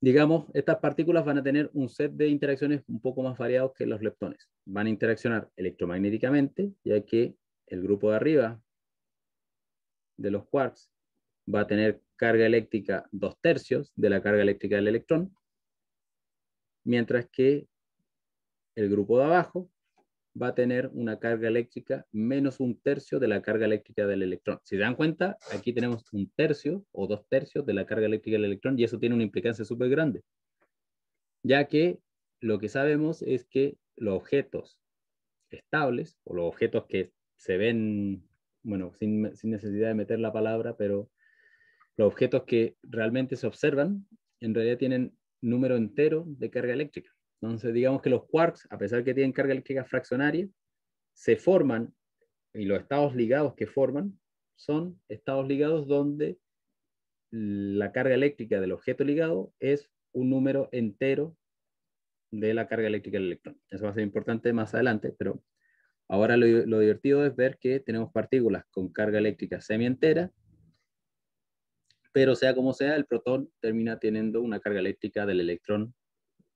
digamos, estas partículas van a tener un set de interacciones un poco más variados que los leptones. Van a interaccionar electromagnéticamente, ya que el grupo de arriba de los quarks va a tener carga eléctrica dos tercios de la carga eléctrica del electrón, mientras que el grupo de abajo va a tener una carga eléctrica menos un tercio de la carga eléctrica del electrón. Si se dan cuenta, aquí tenemos un tercio o dos tercios de la carga eléctrica del electrón y eso tiene una implicancia súper grande, ya que lo que sabemos es que los objetos estables o los objetos que se ven, bueno, sin, sin necesidad de meter la palabra, pero los objetos que realmente se observan en realidad tienen número entero de carga eléctrica. Entonces, digamos que los quarks, a pesar de que tienen carga eléctrica fraccionaria, se forman y los estados ligados que forman son estados ligados donde la carga eléctrica del objeto ligado es un número entero de la carga eléctrica del electrón. Eso va a ser importante más adelante, pero ahora lo, lo divertido es ver que tenemos partículas con carga eléctrica semientera, pero sea como sea, el protón termina teniendo una carga eléctrica del electrón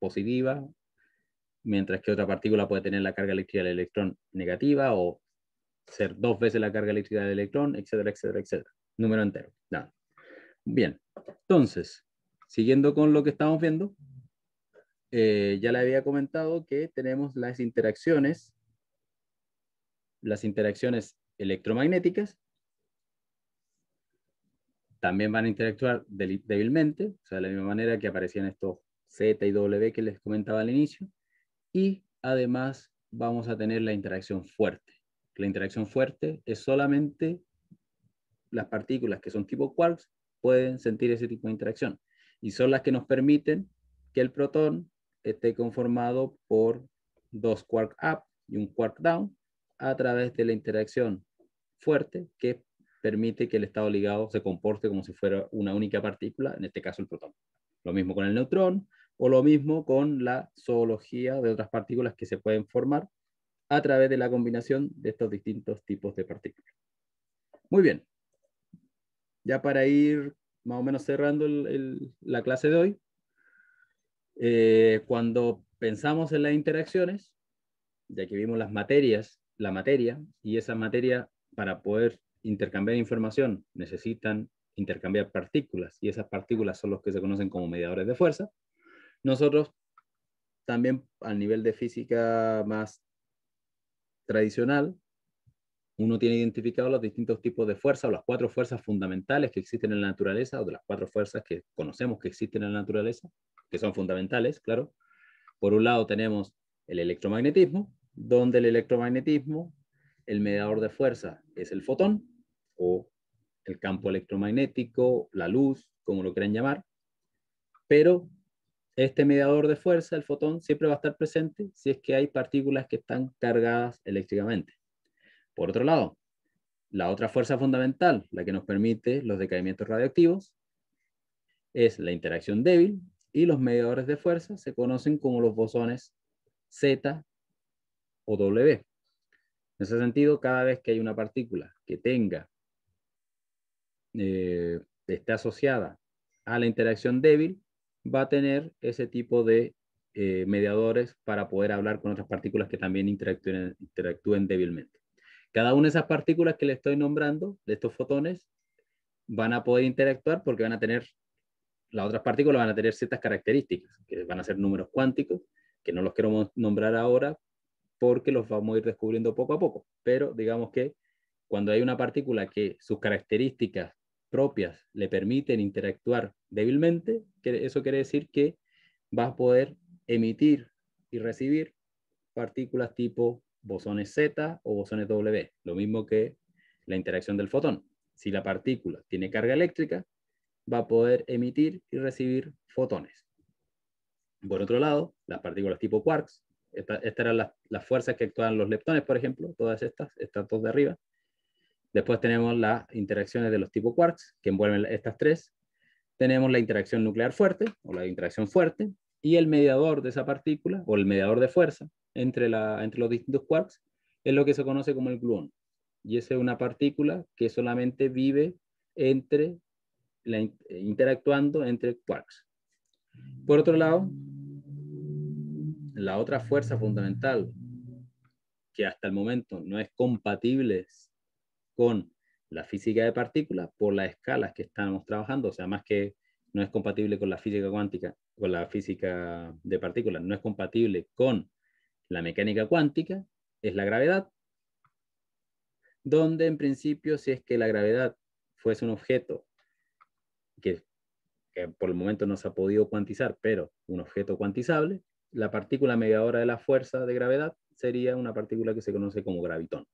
positiva, mientras que otra partícula puede tener la carga eléctrica del electrón negativa o ser dos veces la carga eléctrica del electrón, etcétera, etcétera, etcétera. Número entero. Bien, entonces, siguiendo con lo que estamos viendo, eh, ya le había comentado que tenemos las interacciones, las interacciones electromagnéticas, también van a interactuar débilmente, o sea, de la misma manera que aparecían estos Z y W que les comentaba al inicio. Y además vamos a tener la interacción fuerte. La interacción fuerte es solamente las partículas que son tipo quarks pueden sentir ese tipo de interacción. Y son las que nos permiten que el protón esté conformado por dos quark up y un quark down a través de la interacción fuerte que permite que el estado ligado se comporte como si fuera una única partícula, en este caso el protón. Lo mismo con el neutrón, o lo mismo con la zoología de otras partículas que se pueden formar a través de la combinación de estos distintos tipos de partículas. Muy bien, ya para ir más o menos cerrando la clase de hoy, eh, cuando pensamos en las interacciones, ya que vimos las materias, la materia, y esa materia para poder intercambiar información necesitan intercambiar partículas, y esas partículas son los que se conocen como mediadores de fuerza, nosotros también al nivel de física más tradicional, uno tiene identificado los distintos tipos de fuerza o las cuatro fuerzas fundamentales que existen en la naturaleza o de las cuatro fuerzas que conocemos que existen en la naturaleza, que son fundamentales, claro. Por un lado tenemos el electromagnetismo, donde el electromagnetismo, el mediador de fuerza es el fotón o el campo electromagnético, la luz, como lo quieran llamar, pero este mediador de fuerza, el fotón, siempre va a estar presente si es que hay partículas que están cargadas eléctricamente. Por otro lado, la otra fuerza fundamental, la que nos permite los decaimientos radioactivos, es la interacción débil y los mediadores de fuerza se conocen como los bosones Z o W. En ese sentido, cada vez que hay una partícula que tenga, eh, esté asociada a la interacción débil, va a tener ese tipo de eh, mediadores para poder hablar con otras partículas que también interactúen, interactúen débilmente. Cada una de esas partículas que le estoy nombrando, de estos fotones, van a poder interactuar porque van a tener, las otras partículas van a tener ciertas características, que van a ser números cuánticos, que no los queremos nombrar ahora porque los vamos a ir descubriendo poco a poco. Pero digamos que cuando hay una partícula que sus características propias le permiten interactuar débilmente, eso quiere decir que vas a poder emitir y recibir partículas tipo bosones Z o bosones W, lo mismo que la interacción del fotón. Si la partícula tiene carga eléctrica, va a poder emitir y recibir fotones. Por otro lado, las partículas tipo quarks, estas eran las, fuerzas que actúan los leptones, por ejemplo, todas estas, estas dos de arriba. Después tenemos las interacciones de los tipo quarks, que envuelven estas tres, tenemos la interacción nuclear fuerte o la interacción fuerte y el mediador de esa partícula o el mediador de fuerza entre, la, entre los distintos quarks es lo que se conoce como el gluón. Y esa es una partícula que solamente vive entre interactuando entre quarks. Por otro lado, la otra fuerza fundamental que hasta el momento no es compatible con la física de partículas por las escalas que estamos trabajando, o sea, más que no es compatible con la física cuántica, con la física de partículas, no es compatible con la mecánica cuántica, es la gravedad, donde en principio si es que la gravedad fuese un objeto que, que por el momento no se ha podido cuantizar, pero un objeto cuantizable, la partícula mediadora de la fuerza de gravedad sería una partícula que se conoce como gravitón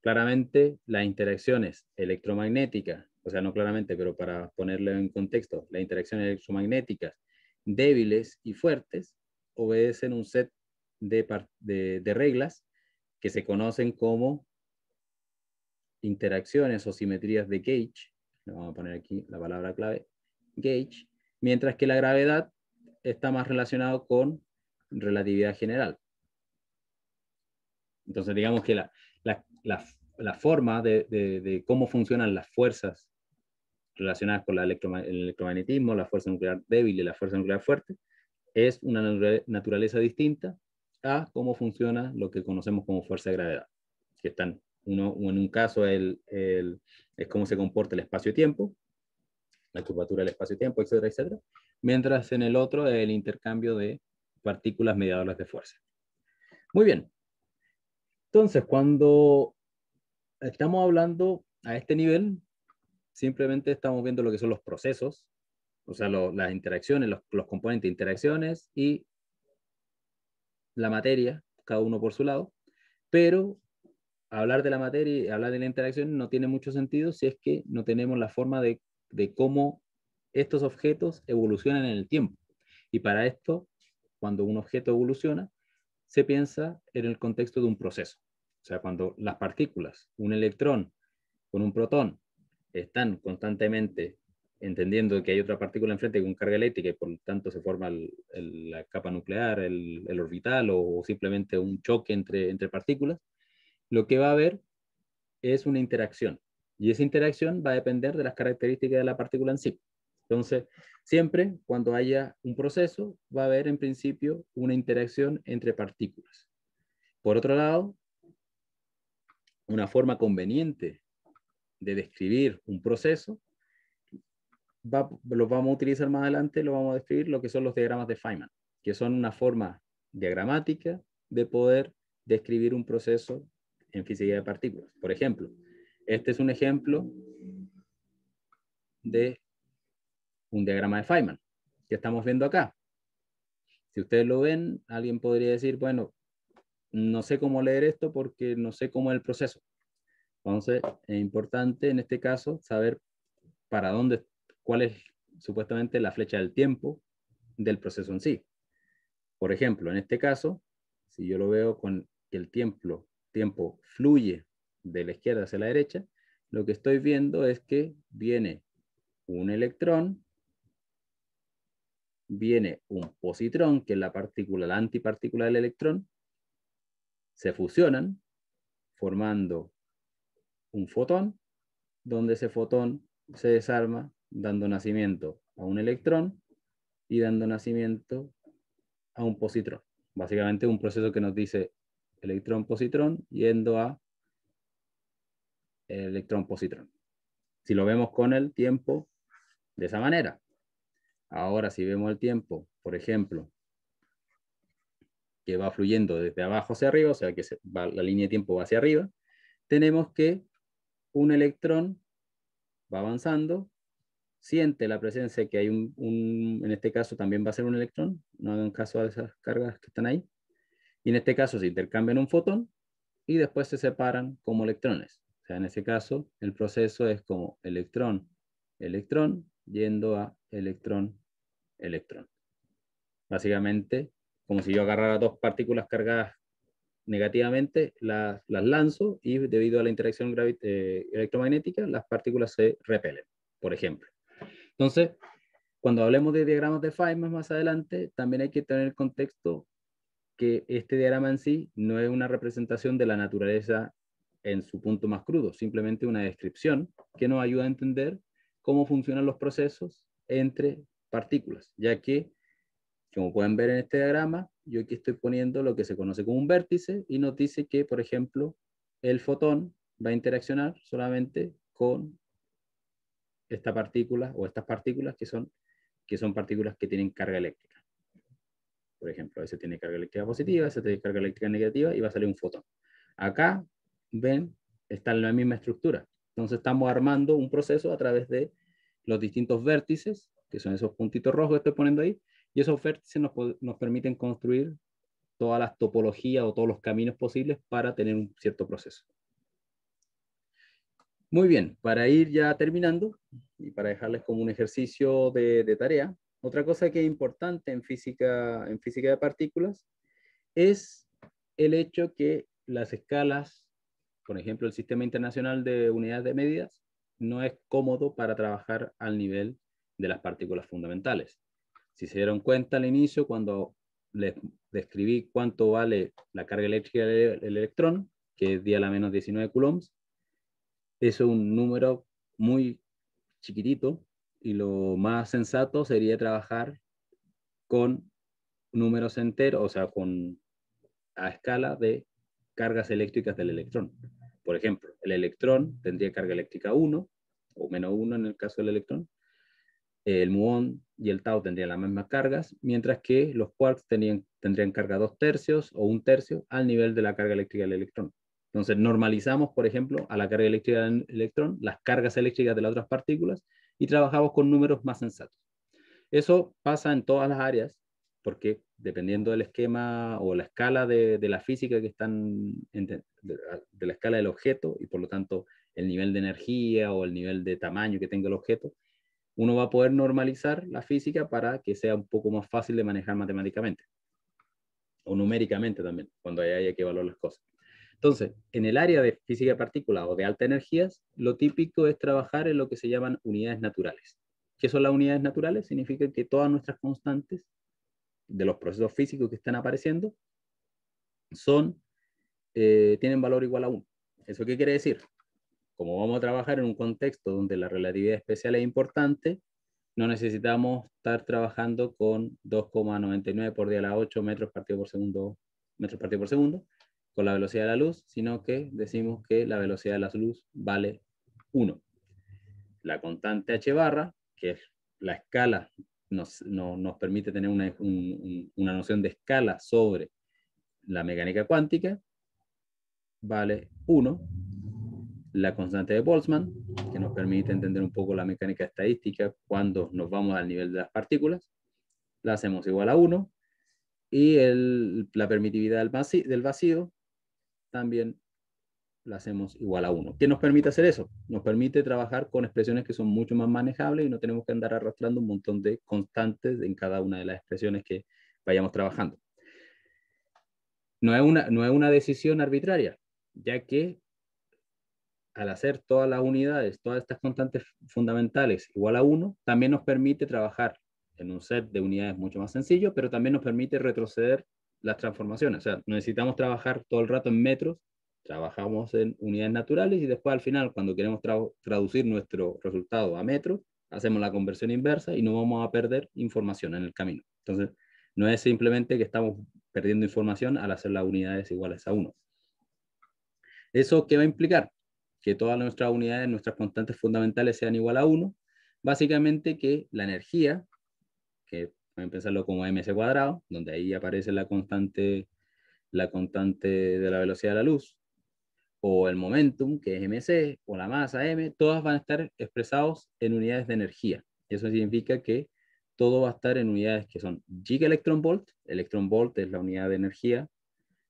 claramente las interacciones electromagnéticas, o sea, no claramente, pero para ponerlo en contexto, las interacciones electromagnéticas débiles y fuertes obedecen un set de, reglas que se conocen como interacciones o simetrías de gauge, le vamos a poner aquí la palabra clave, gauge, mientras que la gravedad está más relacionado con relatividad general. Entonces digamos que la, la, forma de, cómo funcionan las fuerzas relacionadas con la el electromagnetismo, la fuerza nuclear débil y la fuerza nuclear fuerte, es una naturaleza distinta a cómo funciona lo que conocemos como fuerza de gravedad, que están uno, en un caso el, es cómo se comporta el espacio-tiempo, la curvatura del espacio-tiempo, etcétera, etcétera, mientras en el otro el intercambio de partículas mediadoras de fuerza. Muy bien, entonces, cuando estamos hablando a este nivel, simplemente estamos viendo lo que son los procesos, o sea, las interacciones, los, componentes de interacciones y la materia, cada uno por su lado, pero hablar de la materia y hablar de la interacción no tiene mucho sentido si es que no tenemos la forma de cómo estos objetos evolucionan en el tiempo. Y para esto, cuando un objeto evoluciona, se piensa en el contexto de un proceso. O sea, cuando las partículas, un electrón con un protón, están constantemente entendiendo que hay otra partícula enfrente con carga eléctrica y por lo tanto se forma la capa nuclear, el, orbital o, simplemente un choque entre, entre partículas, lo que va a haber es una interacción. Y esa interacción va a depender de las características de la partícula en sí. Entonces, siempre cuando haya un proceso, va a haber en principio una interacción entre partículas. Por otro lado, una forma conveniente de describir un proceso, va, los vamos a utilizar más adelante, lo vamos a describir lo que son los diagramas de Feynman, que son una forma diagramática de poder describir un proceso en física de partículas. Por ejemplo, este es un ejemplo de un diagrama de Feynman que estamos viendo acá. Si ustedes lo ven, alguien podría decir, bueno, no sé cómo leer esto porque no sé cómo es el proceso. Entonces, es importante en este caso saber para dónde, cuál es supuestamente la flecha del tiempo del proceso en sí. Por ejemplo, en este caso, si yo lo veo con que el tiempo, tiempo fluye de la izquierda hacia la derecha, lo que estoy viendo es que viene un electrón viene un positrón, que es la partícula, la antipartícula del electrón, se fusionan formando un fotón, donde ese fotón se desarma dando nacimiento a un electrón y dando nacimiento a un positrón. Básicamente un proceso que nos dice electrón-positrón yendo a electrón-positrón. Si lo vemos con el tiempo de esa manera, Ahora, si vemos el tiempo, por ejemplo, que va fluyendo desde abajo hacia arriba, o sea que la línea de tiempo va hacia arriba, tenemos que un electrón va avanzando, siente la presencia que hay un, en este caso también va a ser un electrón, no hagan caso a esas cargas que están ahí, y en este caso se intercambian un fotón y después se separan como electrones. O sea, en ese caso el proceso es como electrón, electrón, yendo a electrón, electrón. Básicamente, como si yo agarrara dos partículas cargadas negativamente, las, las lanzo y debido a la interacción eh, electromagnética, las partículas se repelen, por ejemplo. Entonces, cuando hablemos de diagramas de Feynman más adelante, también hay que tener en contexto que este diagrama en sí no es una representación de la naturaleza en su punto más crudo, simplemente una descripción que nos ayuda a entender cómo funcionan los procesos entre partículas, ya que, como pueden ver en este diagrama, yo aquí estoy poniendo lo que se conoce como un vértice y nos dice que, por ejemplo, el fotón va a interaccionar solamente con esta partícula o estas partículas que son, que son partículas que tienen carga eléctrica. Por ejemplo, ese tiene carga eléctrica positiva, ese tiene carga eléctrica negativa y va a salir un fotón. Acá, ven, está en la misma estructura. Entonces estamos armando un proceso a través de los distintos vértices que son esos puntitos rojos que estoy poniendo ahí, y esos vértices nos, nos permiten construir todas las topologías o todos los caminos posibles para tener un cierto proceso. Muy bien, para ir ya terminando y para dejarles como un ejercicio de, tarea, otra cosa que es importante en física, en física de partículas es el hecho que las escalas, por ejemplo, el Sistema Internacional de Unidades de Medidas, no es cómodo para trabajar al nivel de las partículas fundamentales. Si se dieron cuenta al inicio, cuando les describí cuánto vale la carga eléctrica del electrón, que es 10 a la menos 19 coulombs, eso es un número muy chiquitito y lo más sensato sería trabajar con números enteros, o sea, a escala de cargas eléctricas del electrón. Por ejemplo, el electrón tendría carga eléctrica 1 o menos 1 en el caso del electrón, el muón y el tau tendrían las mismas cargas, mientras que los quarks tendrían carga dos tercios o un tercio al nivel de la carga eléctrica del electrón. Entonces normalizamos, por ejemplo, a la carga eléctrica del electrón, las cargas eléctricas de las otras partículas y trabajamos con números más sensatos. Eso pasa en todas las áreas, porque dependiendo del esquema o la escala de, la física que están, de la escala del objeto y por lo tanto el nivel de energía o el nivel de tamaño que tenga el objeto, uno va a poder normalizar la física para que sea un poco más fácil de manejar matemáticamente o numéricamente también, cuando haya que evaluar las cosas. Entonces, en el área de física de partículas o de alta energías, lo típico es trabajar en lo que se llaman unidades naturales. ¿Qué son las unidades naturales? Significa que todas nuestras constantes de los procesos físicos que están apareciendo son, eh, tienen valor igual a 1. ¿Eso qué quiere decir? como vamos a trabajar en un contexto donde la relatividad especial es importante, no necesitamos estar trabajando con 2,99 por día a la 8 metros partido por segundo, metros partido por segundo, con la velocidad de la luz, sino que decimos que la velocidad de la luz vale 1. La constante h barra, que es la escala, nos, permite tener una, una noción de escala sobre la mecánica cuántica, vale 1 la constante de Boltzmann, que nos permite entender un poco la mecánica estadística cuando nos vamos al nivel de las partículas. La hacemos igual a 1. Y el, la permitividad del vacío, también la hacemos igual a 1. ¿Qué nos permite hacer eso? Nos permite trabajar con expresiones que son mucho más manejables y no tenemos que andar arrastrando un montón de constantes en cada una de las expresiones que vayamos trabajando. No es una, no es una decisión arbitraria, ya que al hacer todas las unidades, todas estas constantes fundamentales igual a 1, también nos permite trabajar en un set de unidades mucho más sencillo, pero también nos permite retroceder las transformaciones. O sea, necesitamos trabajar todo el rato en metros, trabajamos en unidades naturales y después al final, cuando queremos traducir nuestro resultado a metros, hacemos la conversión inversa y no vamos a perder información en el camino. Entonces, no es simplemente que estamos perdiendo información al hacer las unidades iguales a 1. ¿Eso qué va a implicar? que todas nuestras unidades, nuestras constantes fundamentales sean igual a 1, básicamente que la energía, que pueden pensarlo como mc cuadrado, donde ahí aparece la constante, la constante de la velocidad de la luz, o el momentum, que es mc, o la masa m, todas van a estar expresados en unidades de energía. Eso significa que todo va a estar en unidades que son giga electron volt, electron volt es la unidad de energía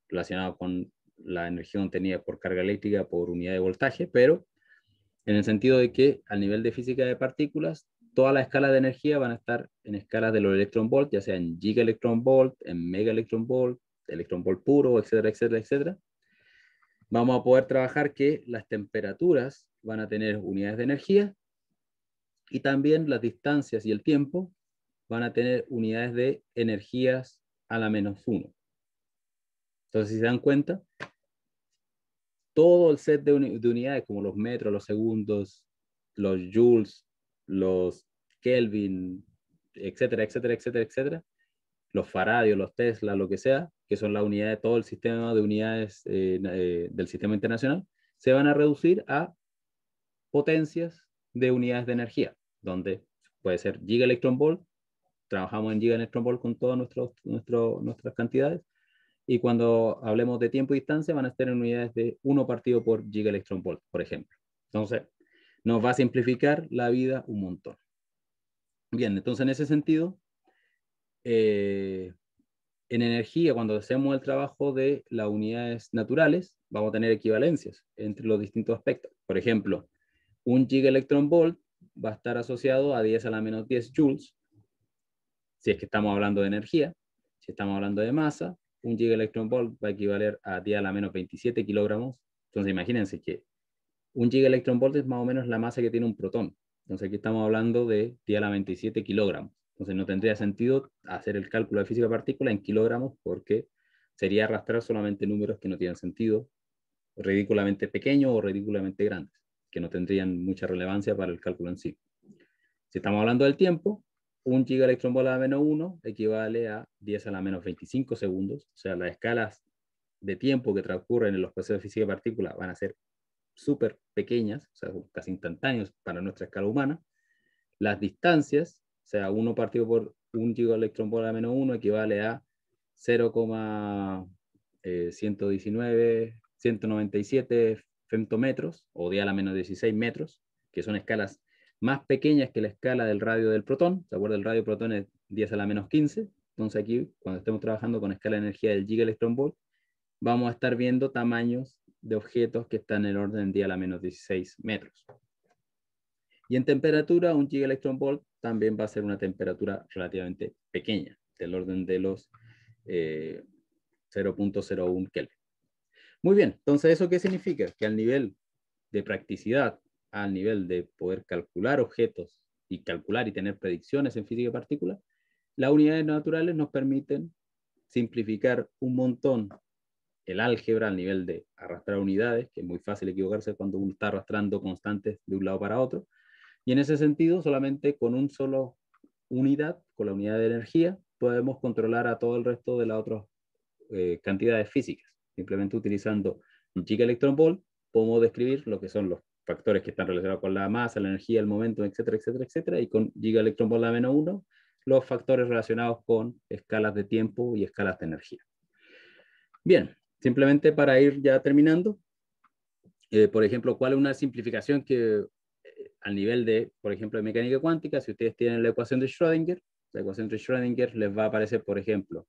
relacionada con la energía obtenida por carga eléctrica por unidad de voltaje, pero en el sentido de que al nivel de física de partículas, todas las escalas de energía van a estar en escalas de los electron ya sea en giga electron en mega electron volt, electron puro, etcétera, etcétera, etcétera. Vamos a poder trabajar que las temperaturas van a tener unidades de energía y también las distancias y el tiempo van a tener unidades de energías a la menos 1. Entonces, si se dan cuenta, todo el set de, unidades, como los metros, los segundos, los joules, los Kelvin, etcétera, etcétera, etcétera, etcétera, los faradios, los Tesla, lo que sea, que son la unidad de todo el sistema de unidades eh, eh, del sistema internacional, se van a reducir a potencias de unidades de energía, donde puede ser giga electron trabajamos en giga electron con todas nuestras cantidades, y cuando hablemos de tiempo y distancia van a estar en unidades de 1 partido por giga por ejemplo. Entonces, nos va a simplificar la vida un montón. Bien, entonces en ese sentido, eh, en energía, cuando hacemos el trabajo de las unidades naturales, vamos a tener equivalencias entre los distintos aspectos. Por ejemplo, un GigaElectronVolt va a estar asociado a 10 a la menos 10 joules, si es que estamos hablando de energía, si estamos hablando de masa, un giga electron volt va a equivaler a 10 a la menos 27 kilogramos. Entonces imagínense que un giga electron volt es más o menos la masa que tiene un protón. Entonces aquí estamos hablando de 10 a la 27 kilogramos. Entonces no tendría sentido hacer el cálculo de física de partícula en kilogramos porque sería arrastrar solamente números que no tienen sentido, ridículamente pequeños o ridículamente grandes, que no tendrían mucha relevancia para el cálculo en sí. Si estamos hablando del tiempo, un giga menos 1 equivale a 10 a la menos 25 segundos. O sea, las escalas de tiempo que transcurren en los procesos de física de partículas van a ser súper pequeñas, o sea, casi instantáneos para nuestra escala humana. Las distancias, o sea, uno partido por un giga bola a menos 1 equivale a 0,197 197 eh, femtometros o 10 a la menos 16 metros, que son escalas más pequeñas que la escala del radio del protón. ¿Se acuerda? El radio del protón es 10 a la menos 15. Entonces aquí, cuando estemos trabajando con escala de energía del giga vamos a estar viendo tamaños de objetos que están en el orden 10 a la menos 16 metros. Y en temperatura, un giga volt también va a ser una temperatura relativamente pequeña, del orden de los 0.01 eh, Kelvin. Muy bien, entonces, ¿eso qué significa? Que al nivel de practicidad al nivel de poder calcular objetos y calcular y tener predicciones en física partícula las unidades naturales nos permiten simplificar un montón el álgebra al nivel de arrastrar unidades, que es muy fácil equivocarse cuando uno está arrastrando constantes de un lado para otro. Y en ese sentido, solamente con un solo unidad, con la unidad de energía, podemos controlar a todo el resto de las otras eh, cantidades físicas. Simplemente utilizando un chico electron ball, podemos describir lo que son los factores que están relacionados con la masa, la energía, el momento, etcétera, etcétera, etcétera, y con giga electrón por la menos uno, los factores relacionados con escalas de tiempo y escalas de energía. Bien, simplemente para ir ya terminando, eh, por ejemplo, ¿cuál es una simplificación que eh, al nivel de, por ejemplo, de mecánica cuántica, si ustedes tienen la ecuación de Schrödinger, la ecuación de Schrödinger les va a aparecer, por ejemplo,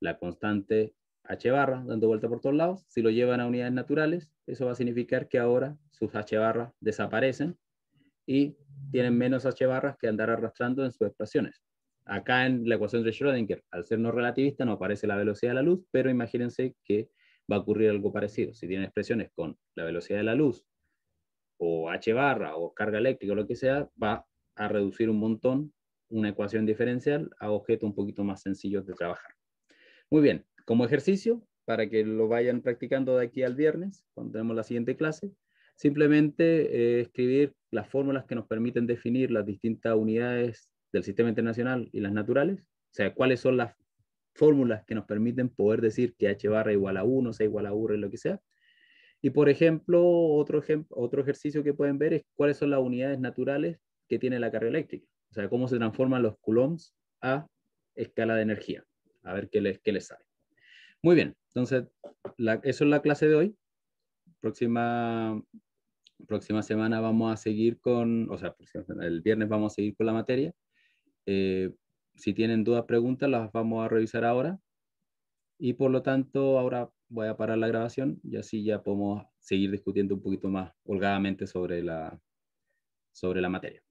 la constante H barra dando vuelta por todos lados, si lo llevan a unidades naturales, eso va a significar que ahora sus H barras desaparecen y tienen menos H barras que andar arrastrando en sus expresiones. Acá en la ecuación de Schrödinger, al ser no relativista, no aparece la velocidad de la luz, pero imagínense que va a ocurrir algo parecido. Si tienen expresiones con la velocidad de la luz, o H barra, o carga eléctrica, o lo que sea, va a reducir un montón una ecuación diferencial a objetos un poquito más sencillos de trabajar. Muy bien, como ejercicio para que lo vayan practicando de aquí al viernes, cuando tenemos la siguiente clase. Simplemente eh, escribir las fórmulas que nos permiten definir las distintas unidades del sistema internacional y las naturales, o sea, cuáles son las fórmulas que nos permiten poder decir que h barra igual a 1, sea igual a 1, lo que sea. Y por ejemplo, otro, otro ejercicio que pueden ver es cuáles son las unidades naturales que tiene la carga eléctrica. O sea, cómo se transforman los coulombs a escala de energía. A ver qué les, qué les sale. Muy bien, entonces eso es la clase de hoy. Próxima, próxima semana vamos a seguir con, o sea, el viernes vamos a seguir con la materia. Eh, si tienen dudas, preguntas, las vamos a revisar ahora. Y por lo tanto, ahora voy a parar la grabación y así ya podemos seguir discutiendo un poquito más holgadamente sobre la, sobre la materia.